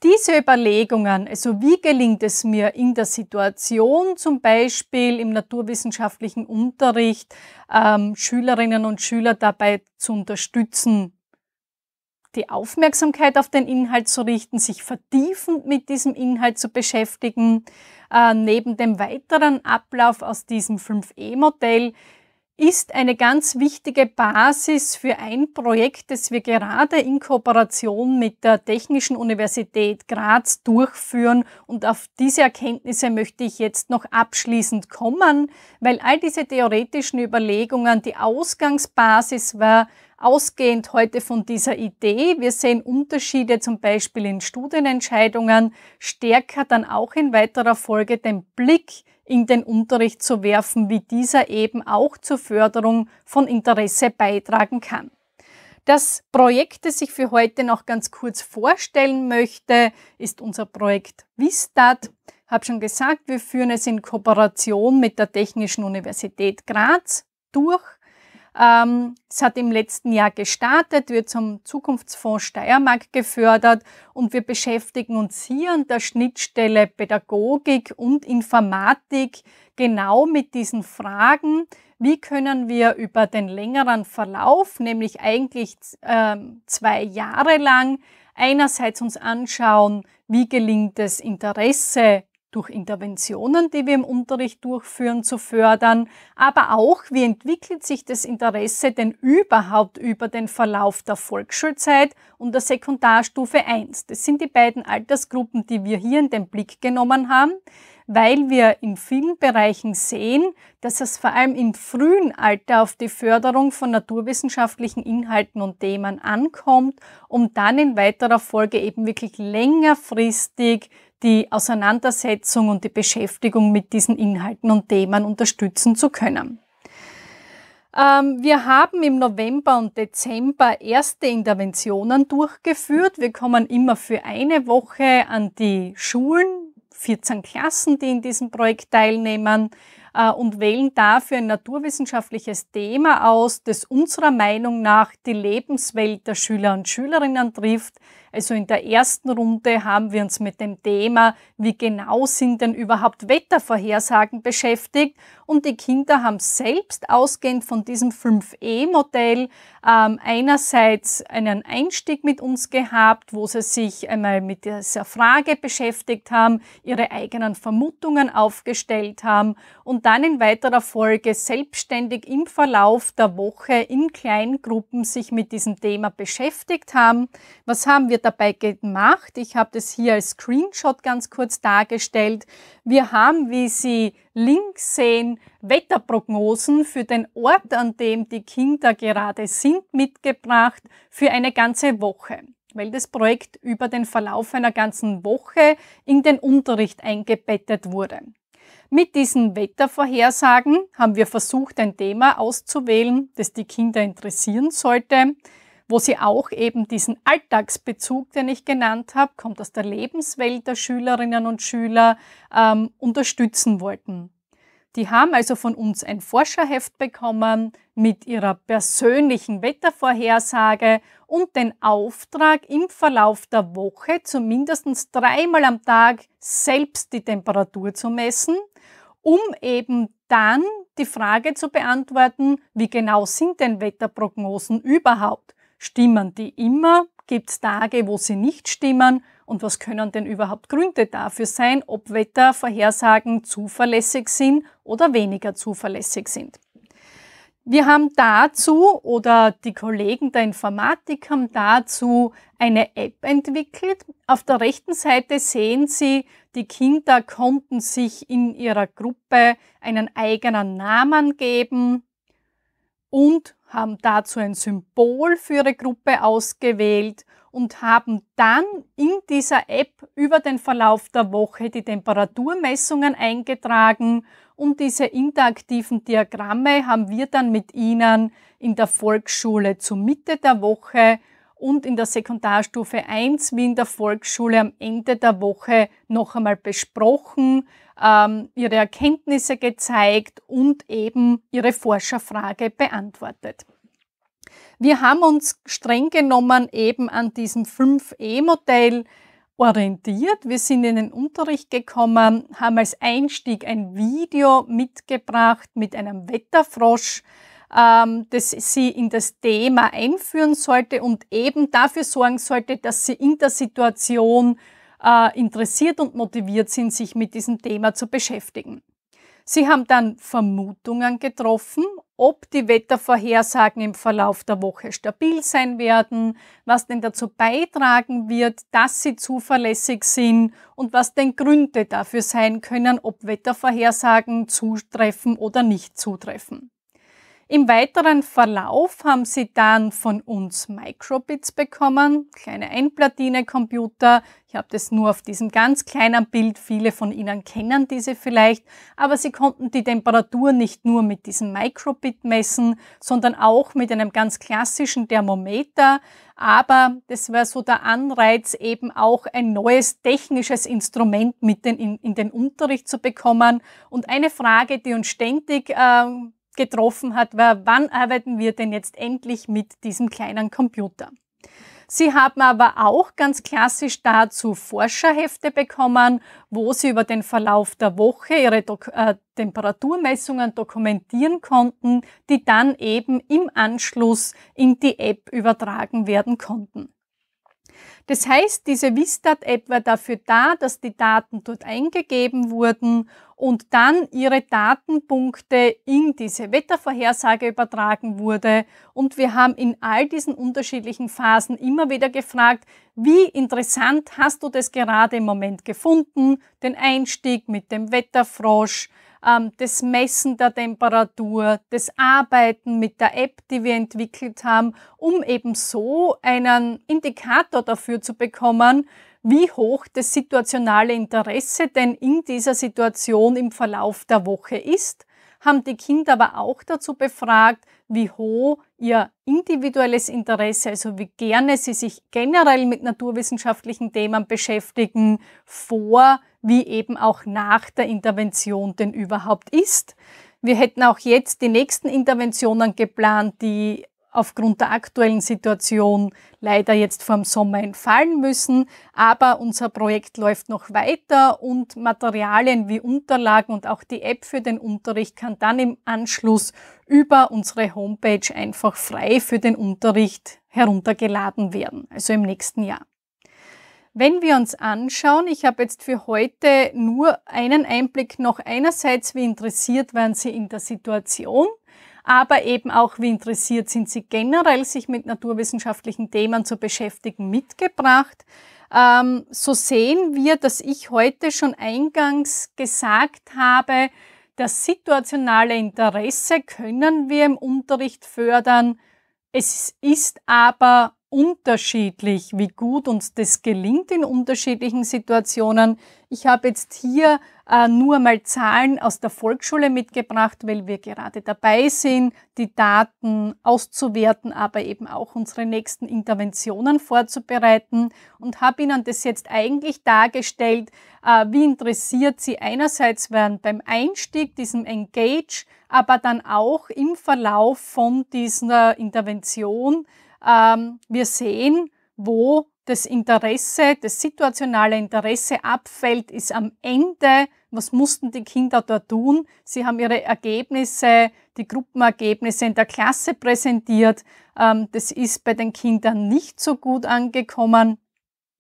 B: Diese Überlegungen, also wie gelingt es mir in der Situation, zum Beispiel im naturwissenschaftlichen Unterricht, ähm, Schülerinnen und Schüler dabei zu unterstützen, die Aufmerksamkeit auf den Inhalt zu richten, sich vertiefend mit diesem Inhalt zu beschäftigen. Äh, neben dem weiteren Ablauf aus diesem 5E-Modell ist eine ganz wichtige Basis für ein Projekt, das wir gerade in Kooperation mit der Technischen Universität Graz durchführen. Und auf diese Erkenntnisse möchte ich jetzt noch abschließend kommen, weil all diese theoretischen Überlegungen die Ausgangsbasis war Ausgehend heute von dieser Idee, wir sehen Unterschiede zum Beispiel in Studienentscheidungen, stärker dann auch in weiterer Folge den Blick in den Unterricht zu werfen, wie dieser eben auch zur Förderung von Interesse beitragen kann. Das Projekt, das ich für heute noch ganz kurz vorstellen möchte, ist unser Projekt Vistat. Hab schon gesagt, wir führen es in Kooperation mit der Technischen Universität Graz durch. Ähm, es hat im letzten Jahr gestartet, wird zum Zukunftsfonds Steiermark gefördert und wir beschäftigen uns hier an der Schnittstelle Pädagogik und Informatik genau mit diesen Fragen. Wie können wir über den längeren Verlauf, nämlich eigentlich ähm, zwei Jahre lang, einerseits uns anschauen, wie gelingt es, Interesse durch Interventionen, die wir im Unterricht durchführen, zu fördern, aber auch, wie entwickelt sich das Interesse denn überhaupt über den Verlauf der Volksschulzeit und der Sekundarstufe 1. Das sind die beiden Altersgruppen, die wir hier in den Blick genommen haben weil wir in vielen Bereichen sehen, dass es vor allem im frühen Alter auf die Förderung von naturwissenschaftlichen Inhalten und Themen ankommt, um dann in weiterer Folge eben wirklich längerfristig die Auseinandersetzung und die Beschäftigung mit diesen Inhalten und Themen unterstützen zu können. Ähm, wir haben im November und Dezember erste Interventionen durchgeführt. Wir kommen immer für eine Woche an die Schulen 14 Klassen, die in diesem Projekt teilnehmen äh, und wählen dafür ein naturwissenschaftliches Thema aus, das unserer Meinung nach die Lebenswelt der Schüler und Schülerinnen trifft, also in der ersten Runde haben wir uns mit dem Thema, wie genau sind denn überhaupt Wettervorhersagen beschäftigt und die Kinder haben selbst ausgehend von diesem 5E-Modell ähm, einerseits einen Einstieg mit uns gehabt, wo sie sich einmal mit dieser Frage beschäftigt haben, ihre eigenen Vermutungen aufgestellt haben und dann in weiterer Folge selbstständig im Verlauf der Woche in Kleingruppen sich mit diesem Thema beschäftigt haben. Was haben wir dabei gemacht. Ich habe das hier als Screenshot ganz kurz dargestellt. Wir haben, wie Sie links sehen, Wetterprognosen für den Ort, an dem die Kinder gerade sind, mitgebracht für eine ganze Woche weil das Projekt über den Verlauf einer ganzen Woche in den Unterricht eingebettet wurde. Mit diesen Wettervorhersagen haben wir versucht, ein Thema auszuwählen, das die Kinder interessieren sollte wo sie auch eben diesen Alltagsbezug, den ich genannt habe, kommt aus der Lebenswelt der Schülerinnen und Schüler, ähm, unterstützen wollten. Die haben also von uns ein Forscherheft bekommen mit ihrer persönlichen Wettervorhersage und den Auftrag, im Verlauf der Woche zumindest dreimal am Tag selbst die Temperatur zu messen, um eben dann die Frage zu beantworten, wie genau sind denn Wetterprognosen überhaupt? Stimmen die immer? Gibt es Tage, wo sie nicht stimmen? Und was können denn überhaupt Gründe dafür sein, ob Wettervorhersagen zuverlässig sind oder weniger zuverlässig sind? Wir haben dazu oder die Kollegen der Informatik haben dazu eine App entwickelt. Auf der rechten Seite sehen Sie, die Kinder konnten sich in ihrer Gruppe einen eigenen Namen geben und haben dazu ein Symbol für ihre Gruppe ausgewählt und haben dann in dieser App über den Verlauf der Woche die Temperaturmessungen eingetragen und diese interaktiven Diagramme haben wir dann mit Ihnen in der Volksschule zur Mitte der Woche und in der Sekundarstufe 1 wie in der Volksschule am Ende der Woche noch einmal besprochen, ähm, ihre Erkenntnisse gezeigt und eben ihre Forscherfrage beantwortet. Wir haben uns streng genommen eben an diesem 5E-Modell orientiert. Wir sind in den Unterricht gekommen, haben als Einstieg ein Video mitgebracht mit einem Wetterfrosch, ähm, das sie in das Thema einführen sollte und eben dafür sorgen sollte, dass sie in der Situation äh, interessiert und motiviert sind, sich mit diesem Thema zu beschäftigen. Sie haben dann Vermutungen getroffen, ob die Wettervorhersagen im Verlauf der Woche stabil sein werden, was denn dazu beitragen wird, dass sie zuverlässig sind und was denn Gründe dafür sein können, ob Wettervorhersagen zutreffen oder nicht zutreffen. Im weiteren Verlauf haben sie dann von uns Microbits bekommen, kleine Einplatine-Computer. Ich habe das nur auf diesem ganz kleinen Bild. Viele von Ihnen kennen diese vielleicht, aber sie konnten die Temperatur nicht nur mit diesem Microbit messen, sondern auch mit einem ganz klassischen Thermometer. Aber das war so der Anreiz, eben auch ein neues technisches Instrument mit in, in, den Unterricht zu bekommen. Und eine Frage, die uns ständig ähm, getroffen hat, war, wann arbeiten wir denn jetzt endlich mit diesem kleinen Computer? Sie haben aber auch ganz klassisch dazu Forscherhefte bekommen, wo Sie über den Verlauf der Woche Ihre Dok äh, Temperaturmessungen dokumentieren konnten, die dann eben im Anschluss in die App übertragen werden konnten. Das heißt, diese Vistat-App war dafür da, dass die Daten dort eingegeben wurden und dann ihre Datenpunkte in diese Wettervorhersage übertragen wurde. Und wir haben in all diesen unterschiedlichen Phasen immer wieder gefragt, wie interessant hast du das gerade im Moment gefunden? Den Einstieg mit dem Wetterfrosch, ähm, das Messen der Temperatur, das Arbeiten mit der App, die wir entwickelt haben, um eben so einen Indikator dafür zu bekommen, wie hoch das situationale Interesse denn in dieser Situation im Verlauf der Woche ist, haben die Kinder aber auch dazu befragt, wie hoch ihr individuelles Interesse, also wie gerne sie sich generell mit naturwissenschaftlichen Themen beschäftigen, vor wie eben auch nach der Intervention denn überhaupt ist. Wir hätten auch jetzt die nächsten Interventionen geplant, die aufgrund der aktuellen Situation leider jetzt vor dem Sommer entfallen müssen. Aber unser Projekt läuft noch weiter und Materialien wie Unterlagen und auch die App für den Unterricht kann dann im Anschluss über unsere Homepage einfach frei für den Unterricht heruntergeladen werden, also im nächsten Jahr. Wenn wir uns anschauen, ich habe jetzt für heute nur einen Einblick noch einerseits, wie interessiert waren Sie in der Situation, aber eben auch, wie interessiert sind Sie generell, sich mit naturwissenschaftlichen Themen zu beschäftigen, mitgebracht. Ähm, so sehen wir, dass ich heute schon eingangs gesagt habe, das situationale Interesse können wir im Unterricht fördern. Es ist aber unterschiedlich, wie gut uns das gelingt in unterschiedlichen Situationen. Ich habe jetzt hier äh, nur mal Zahlen aus der Volksschule mitgebracht, weil wir gerade dabei sind, die Daten auszuwerten, aber eben auch unsere nächsten Interventionen vorzubereiten und habe Ihnen das jetzt eigentlich dargestellt, äh, wie interessiert Sie einerseits werden beim Einstieg, diesem Engage, aber dann auch im Verlauf von dieser Intervention, ähm, wir sehen, wo das Interesse, das situationale Interesse abfällt, ist am Ende. Was mussten die Kinder dort tun? Sie haben ihre Ergebnisse, die Gruppenergebnisse in der Klasse präsentiert. Ähm, das ist bei den Kindern nicht so gut angekommen.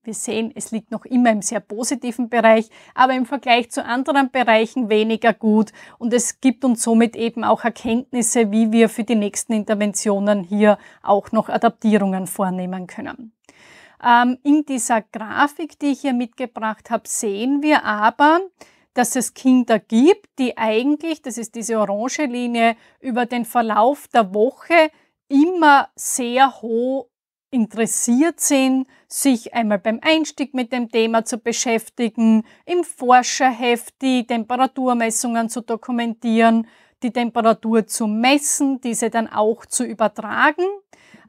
B: Wir sehen, es liegt noch immer im sehr positiven Bereich, aber im Vergleich zu anderen Bereichen weniger gut. Und es gibt uns somit eben auch Erkenntnisse, wie wir für die nächsten Interventionen hier auch noch Adaptierungen vornehmen können. Ähm, in dieser Grafik, die ich hier mitgebracht habe, sehen wir aber, dass es Kinder gibt, die eigentlich, das ist diese orange Linie, über den Verlauf der Woche immer sehr hoch interessiert sind, sich einmal beim Einstieg mit dem Thema zu beschäftigen, im Forscherheft die Temperaturmessungen zu dokumentieren, die Temperatur zu messen, diese dann auch zu übertragen.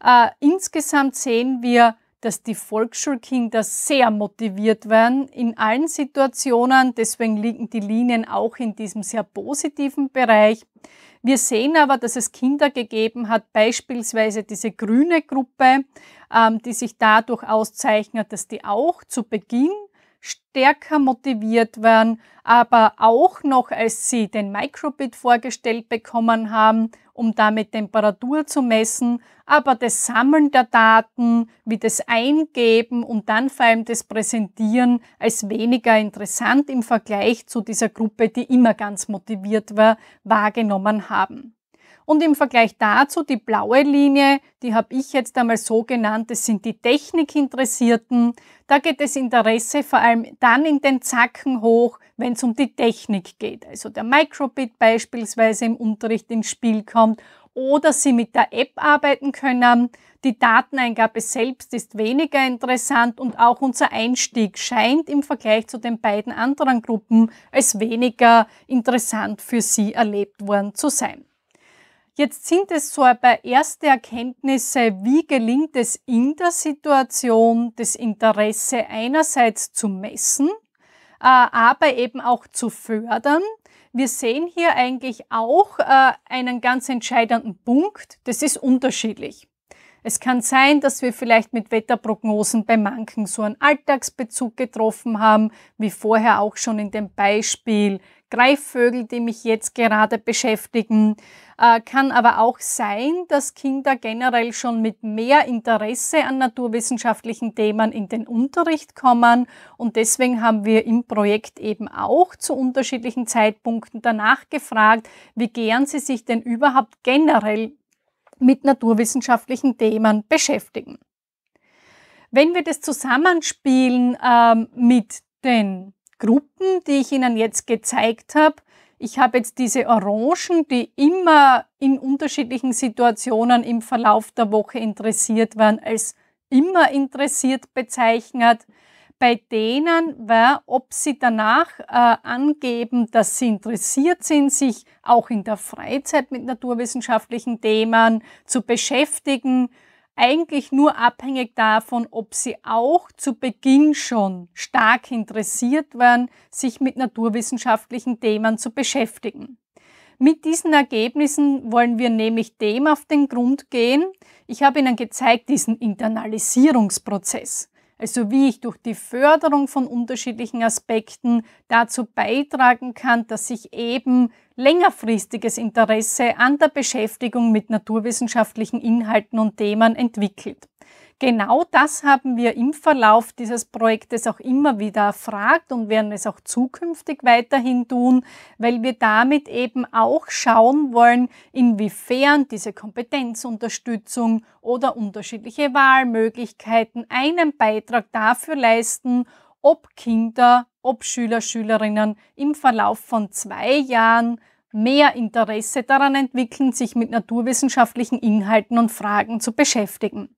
B: Äh, insgesamt sehen wir dass die Volksschulkinder sehr motiviert werden in allen Situationen. Deswegen liegen die Linien auch in diesem sehr positiven Bereich. Wir sehen aber, dass es Kinder gegeben hat, beispielsweise diese grüne Gruppe, ähm, die sich dadurch auszeichnet, dass die auch zu Beginn stärker motiviert waren, aber auch noch, als sie den Microbit vorgestellt bekommen haben, um damit Temperatur zu messen, aber das Sammeln der Daten, wie das Eingeben und dann vor allem das Präsentieren als weniger interessant im Vergleich zu dieser Gruppe, die immer ganz motiviert war, wahrgenommen haben. Und im Vergleich dazu die blaue Linie, die habe ich jetzt einmal so genannt, das sind die Technikinteressierten. Da geht das Interesse vor allem dann in den Zacken hoch, wenn es um die Technik geht. Also der Microbit beispielsweise im Unterricht ins Spiel kommt oder sie mit der App arbeiten können. Die Dateneingabe selbst ist weniger interessant und auch unser Einstieg scheint im Vergleich zu den beiden anderen Gruppen als weniger interessant für sie erlebt worden zu sein. Jetzt sind es so ein erste Erkenntnisse, wie gelingt es in der Situation, das Interesse einerseits zu messen, äh, aber eben auch zu fördern. Wir sehen hier eigentlich auch äh, einen ganz entscheidenden Punkt, das ist unterschiedlich. Es kann sein, dass wir vielleicht mit Wetterprognosen bei manchen so einen Alltagsbezug getroffen haben, wie vorher auch schon in dem Beispiel Greifvögel, die mich jetzt gerade beschäftigen. Äh, kann aber auch sein, dass Kinder generell schon mit mehr Interesse an naturwissenschaftlichen Themen in den Unterricht kommen. Und deswegen haben wir im Projekt eben auch zu unterschiedlichen Zeitpunkten danach gefragt, wie gern sie sich denn überhaupt generell mit naturwissenschaftlichen Themen beschäftigen. Wenn wir das zusammenspielen ähm, mit den Gruppen, die ich Ihnen jetzt gezeigt habe. Ich habe jetzt diese Orangen, die immer in unterschiedlichen Situationen im Verlauf der Woche interessiert waren, als immer interessiert bezeichnet. Bei denen war, ob sie danach äh, angeben, dass sie interessiert sind, sich auch in der Freizeit mit naturwissenschaftlichen Themen zu beschäftigen, eigentlich nur abhängig davon, ob sie auch zu Beginn schon stark interessiert waren, sich mit naturwissenschaftlichen Themen zu beschäftigen. Mit diesen Ergebnissen wollen wir nämlich dem auf den Grund gehen. Ich habe Ihnen gezeigt, diesen Internalisierungsprozess also wie ich durch die Förderung von unterschiedlichen Aspekten dazu beitragen kann, dass sich eben längerfristiges Interesse an der Beschäftigung mit naturwissenschaftlichen Inhalten und Themen entwickelt. Genau das haben wir im Verlauf dieses Projektes auch immer wieder erfragt und werden es auch zukünftig weiterhin tun, weil wir damit eben auch schauen wollen, inwiefern diese Kompetenzunterstützung oder unterschiedliche Wahlmöglichkeiten einen Beitrag dafür leisten, ob Kinder, ob Schüler, Schülerinnen im Verlauf von zwei Jahren mehr Interesse daran entwickeln, sich mit naturwissenschaftlichen Inhalten und Fragen zu beschäftigen.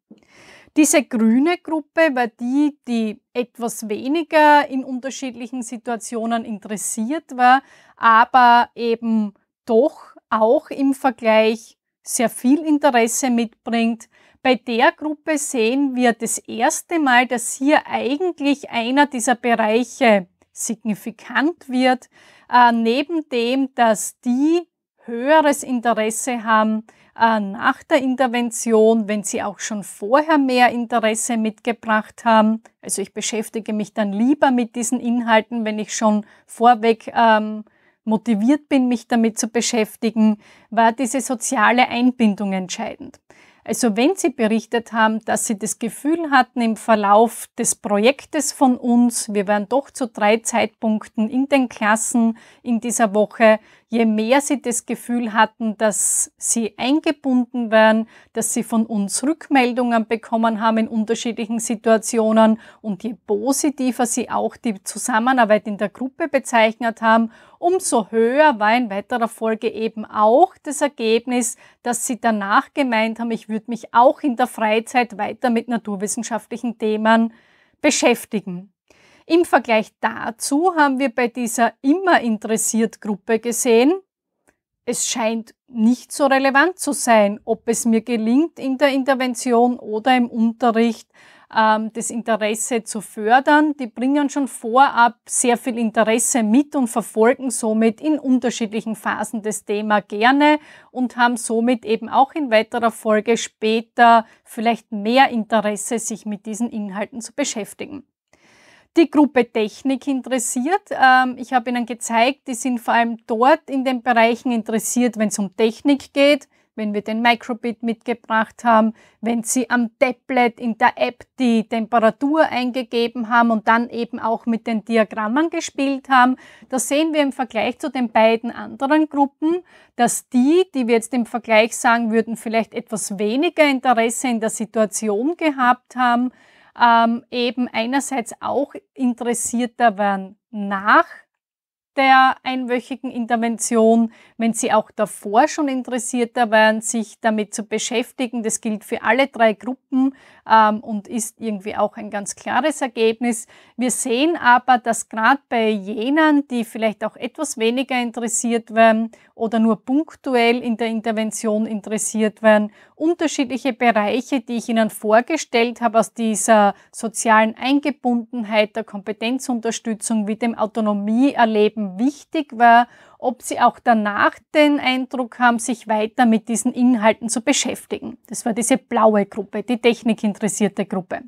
B: Diese grüne Gruppe war die, die etwas weniger in unterschiedlichen Situationen interessiert war, aber eben doch auch im Vergleich sehr viel Interesse mitbringt. Bei der Gruppe sehen wir das erste Mal, dass hier eigentlich einer dieser Bereiche signifikant wird, äh, neben dem, dass die höheres Interesse haben äh, nach der Intervention, wenn sie auch schon vorher mehr Interesse mitgebracht haben. Also ich beschäftige mich dann lieber mit diesen Inhalten, wenn ich schon vorweg ähm, motiviert bin, mich damit zu beschäftigen, war diese soziale Einbindung entscheidend. Also wenn Sie berichtet haben, dass Sie das Gefühl hatten im Verlauf des Projektes von uns, wir waren doch zu drei Zeitpunkten in den Klassen in dieser Woche, je mehr sie das Gefühl hatten, dass sie eingebunden werden, dass sie von uns Rückmeldungen bekommen haben in unterschiedlichen Situationen und je positiver sie auch die Zusammenarbeit in der Gruppe bezeichnet haben, umso höher war in weiterer Folge eben auch das Ergebnis, dass sie danach gemeint haben, ich würde mich auch in der Freizeit weiter mit naturwissenschaftlichen Themen beschäftigen. Im Vergleich dazu haben wir bei dieser immer interessiert Gruppe gesehen, es scheint nicht so relevant zu sein, ob es mir gelingt, in der Intervention oder im Unterricht ähm, das Interesse zu fördern. Die bringen schon vorab sehr viel Interesse mit und verfolgen somit in unterschiedlichen Phasen das Thema gerne und haben somit eben auch in weiterer Folge später vielleicht mehr Interesse, sich mit diesen Inhalten zu beschäftigen die Gruppe Technik interessiert. Ähm, ich habe Ihnen gezeigt, die sind vor allem dort in den Bereichen interessiert, wenn es um Technik geht, wenn wir den Microbit mitgebracht haben, wenn Sie am Tablet in der App die Temperatur eingegeben haben und dann eben auch mit den Diagrammen gespielt haben. Da sehen wir im Vergleich zu den beiden anderen Gruppen, dass die, die wir jetzt im Vergleich sagen würden, vielleicht etwas weniger Interesse in der Situation gehabt haben, ähm, eben einerseits auch interessierter werden nach der einwöchigen Intervention, wenn Sie auch davor schon interessierter werden, sich damit zu beschäftigen. Das gilt für alle drei Gruppen ähm, und ist irgendwie auch ein ganz klares Ergebnis. Wir sehen aber, dass gerade bei jenen, die vielleicht auch etwas weniger interessiert werden oder nur punktuell in der Intervention interessiert werden, unterschiedliche Bereiche, die ich Ihnen vorgestellt habe, aus dieser sozialen Eingebundenheit, der Kompetenzunterstützung wie dem Autonomieerleben wichtig war, ob Sie auch danach den Eindruck haben, sich weiter mit diesen Inhalten zu beschäftigen. Das war diese blaue Gruppe, die technikinteressierte Gruppe.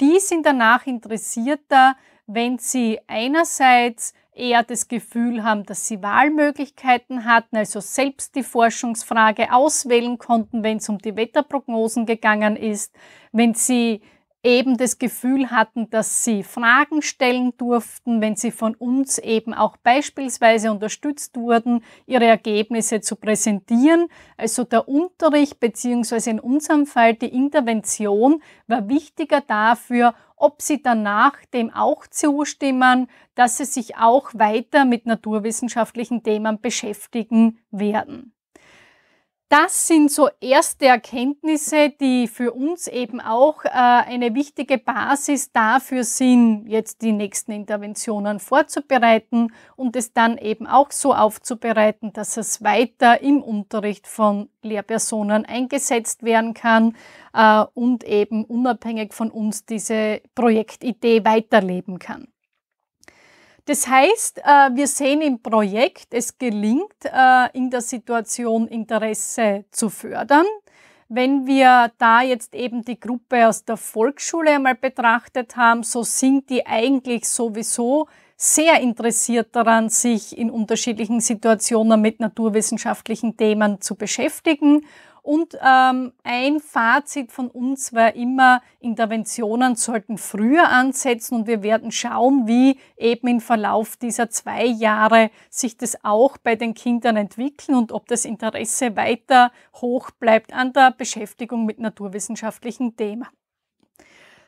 B: Die sind danach interessierter, wenn Sie einerseits eher das Gefühl haben, dass sie Wahlmöglichkeiten hatten, also selbst die Forschungsfrage auswählen konnten, wenn es um die Wetterprognosen gegangen ist, wenn sie eben das Gefühl hatten, dass sie Fragen stellen durften, wenn sie von uns eben auch beispielsweise unterstützt wurden, ihre Ergebnisse zu präsentieren. Also der Unterricht beziehungsweise in unserem Fall die Intervention war wichtiger dafür, ob sie danach dem auch zustimmen, dass sie sich auch weiter mit naturwissenschaftlichen Themen beschäftigen werden. Das sind so erste Erkenntnisse, die für uns eben auch äh, eine wichtige Basis dafür sind, jetzt die nächsten Interventionen vorzubereiten und es dann eben auch so aufzubereiten, dass es weiter im Unterricht von Lehrpersonen eingesetzt werden kann äh, und eben unabhängig von uns diese Projektidee weiterleben kann. Das heißt, äh, wir sehen im Projekt, es gelingt, äh, in der Situation Interesse zu fördern. Wenn wir da jetzt eben die Gruppe aus der Volksschule einmal betrachtet haben, so sind die eigentlich sowieso sehr interessiert daran, sich in unterschiedlichen Situationen mit naturwissenschaftlichen Themen zu beschäftigen und ähm, ein Fazit von uns war immer, Interventionen sollten früher ansetzen und wir werden schauen, wie eben im Verlauf dieser zwei Jahre sich das auch bei den Kindern entwickeln und ob das Interesse weiter hoch bleibt an der Beschäftigung mit naturwissenschaftlichen Themen.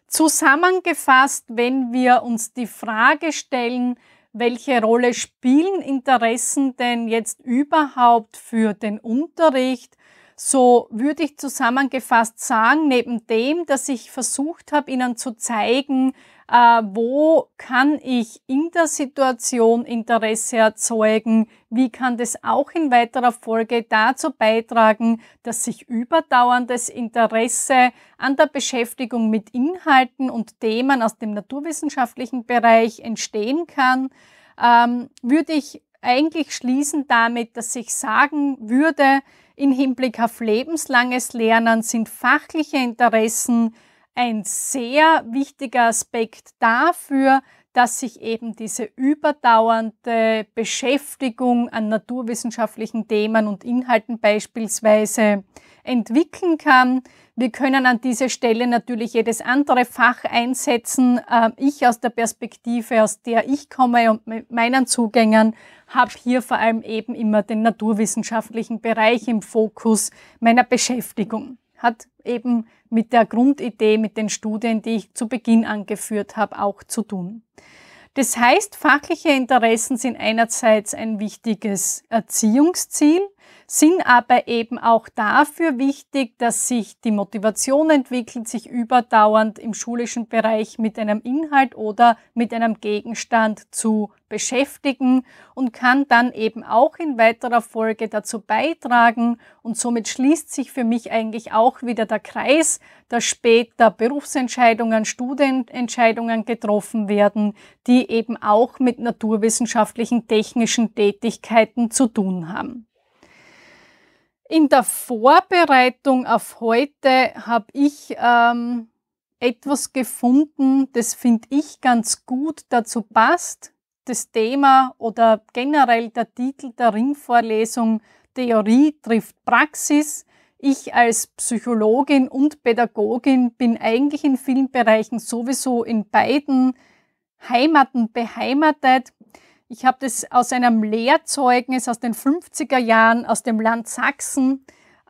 B: Zusammengefasst, wenn wir uns die Frage stellen, welche Rolle spielen Interessen denn jetzt überhaupt für den Unterricht, so würde ich zusammengefasst sagen, neben dem, dass ich versucht habe, Ihnen zu zeigen, äh, wo kann ich in der Situation Interesse erzeugen, wie kann das auch in weiterer Folge dazu beitragen, dass sich überdauerndes Interesse an der Beschäftigung mit Inhalten und Themen aus dem naturwissenschaftlichen Bereich entstehen kann, ähm, würde ich eigentlich schließen damit, dass ich sagen würde, im Hinblick auf lebenslanges Lernen sind fachliche Interessen ein sehr wichtiger Aspekt dafür, dass sich eben diese überdauernde Beschäftigung an naturwissenschaftlichen Themen und Inhalten beispielsweise entwickeln kann. Wir können an dieser Stelle natürlich jedes andere Fach einsetzen. Ähm, ich aus der Perspektive, aus der ich komme und mit meinen Zugängern, habe hier vor allem eben immer den naturwissenschaftlichen Bereich im Fokus meiner Beschäftigung. Hat eben mit der Grundidee, mit den Studien, die ich zu Beginn angeführt habe, auch zu tun. Das heißt, fachliche Interessen sind einerseits ein wichtiges Erziehungsziel, sind aber eben auch dafür wichtig, dass sich die Motivation entwickelt, sich überdauernd im schulischen Bereich mit einem Inhalt oder mit einem Gegenstand zu beschäftigen und kann dann eben auch in weiterer Folge dazu beitragen. Und somit schließt sich für mich eigentlich auch wieder der Kreis, dass später Berufsentscheidungen, Studienentscheidungen getroffen werden, die eben auch mit naturwissenschaftlichen, technischen Tätigkeiten zu tun haben. In der Vorbereitung auf heute habe ich ähm, etwas gefunden, das finde ich ganz gut dazu passt. Das Thema oder generell der Titel der Ringvorlesung Theorie trifft Praxis. Ich als Psychologin und Pädagogin bin eigentlich in vielen Bereichen sowieso in beiden Heimaten beheimatet. Ich habe das aus einem Lehrzeugnis aus den 50er Jahren aus dem Land Sachsen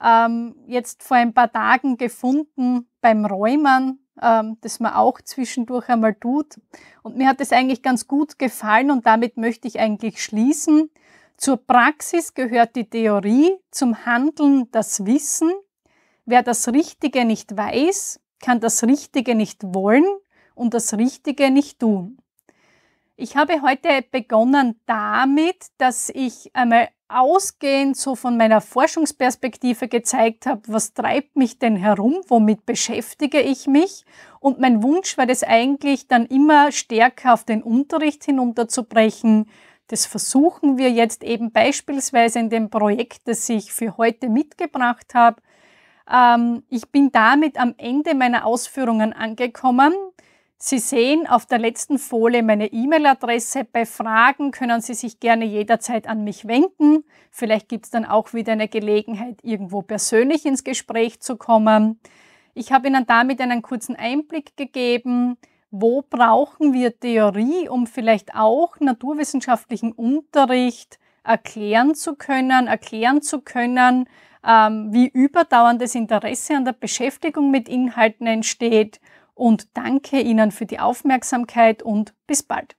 B: ähm, jetzt vor ein paar Tagen gefunden beim Räumern, ähm, das man auch zwischendurch einmal tut. Und mir hat es eigentlich ganz gut gefallen und damit möchte ich eigentlich schließen. Zur Praxis gehört die Theorie, zum Handeln das Wissen. Wer das Richtige nicht weiß, kann das Richtige nicht wollen und das Richtige nicht tun. Ich habe heute begonnen damit, dass ich einmal ausgehend so von meiner Forschungsperspektive gezeigt habe, was treibt mich denn herum, womit beschäftige ich mich. Und mein Wunsch war das eigentlich dann immer stärker auf den Unterricht hinunterzubrechen. Das versuchen wir jetzt eben beispielsweise in dem Projekt, das ich für heute mitgebracht habe. Ähm, ich bin damit am Ende meiner Ausführungen angekommen. Sie sehen auf der letzten Folie meine E-Mail-Adresse. Bei Fragen können Sie sich gerne jederzeit an mich wenden. Vielleicht gibt es dann auch wieder eine Gelegenheit, irgendwo persönlich ins Gespräch zu kommen. Ich habe Ihnen damit einen kurzen Einblick gegeben. Wo brauchen wir Theorie, um vielleicht auch naturwissenschaftlichen Unterricht erklären zu können, erklären zu können, ähm, wie überdauerndes Interesse an der Beschäftigung mit Inhalten entsteht – und danke Ihnen für die Aufmerksamkeit und bis bald.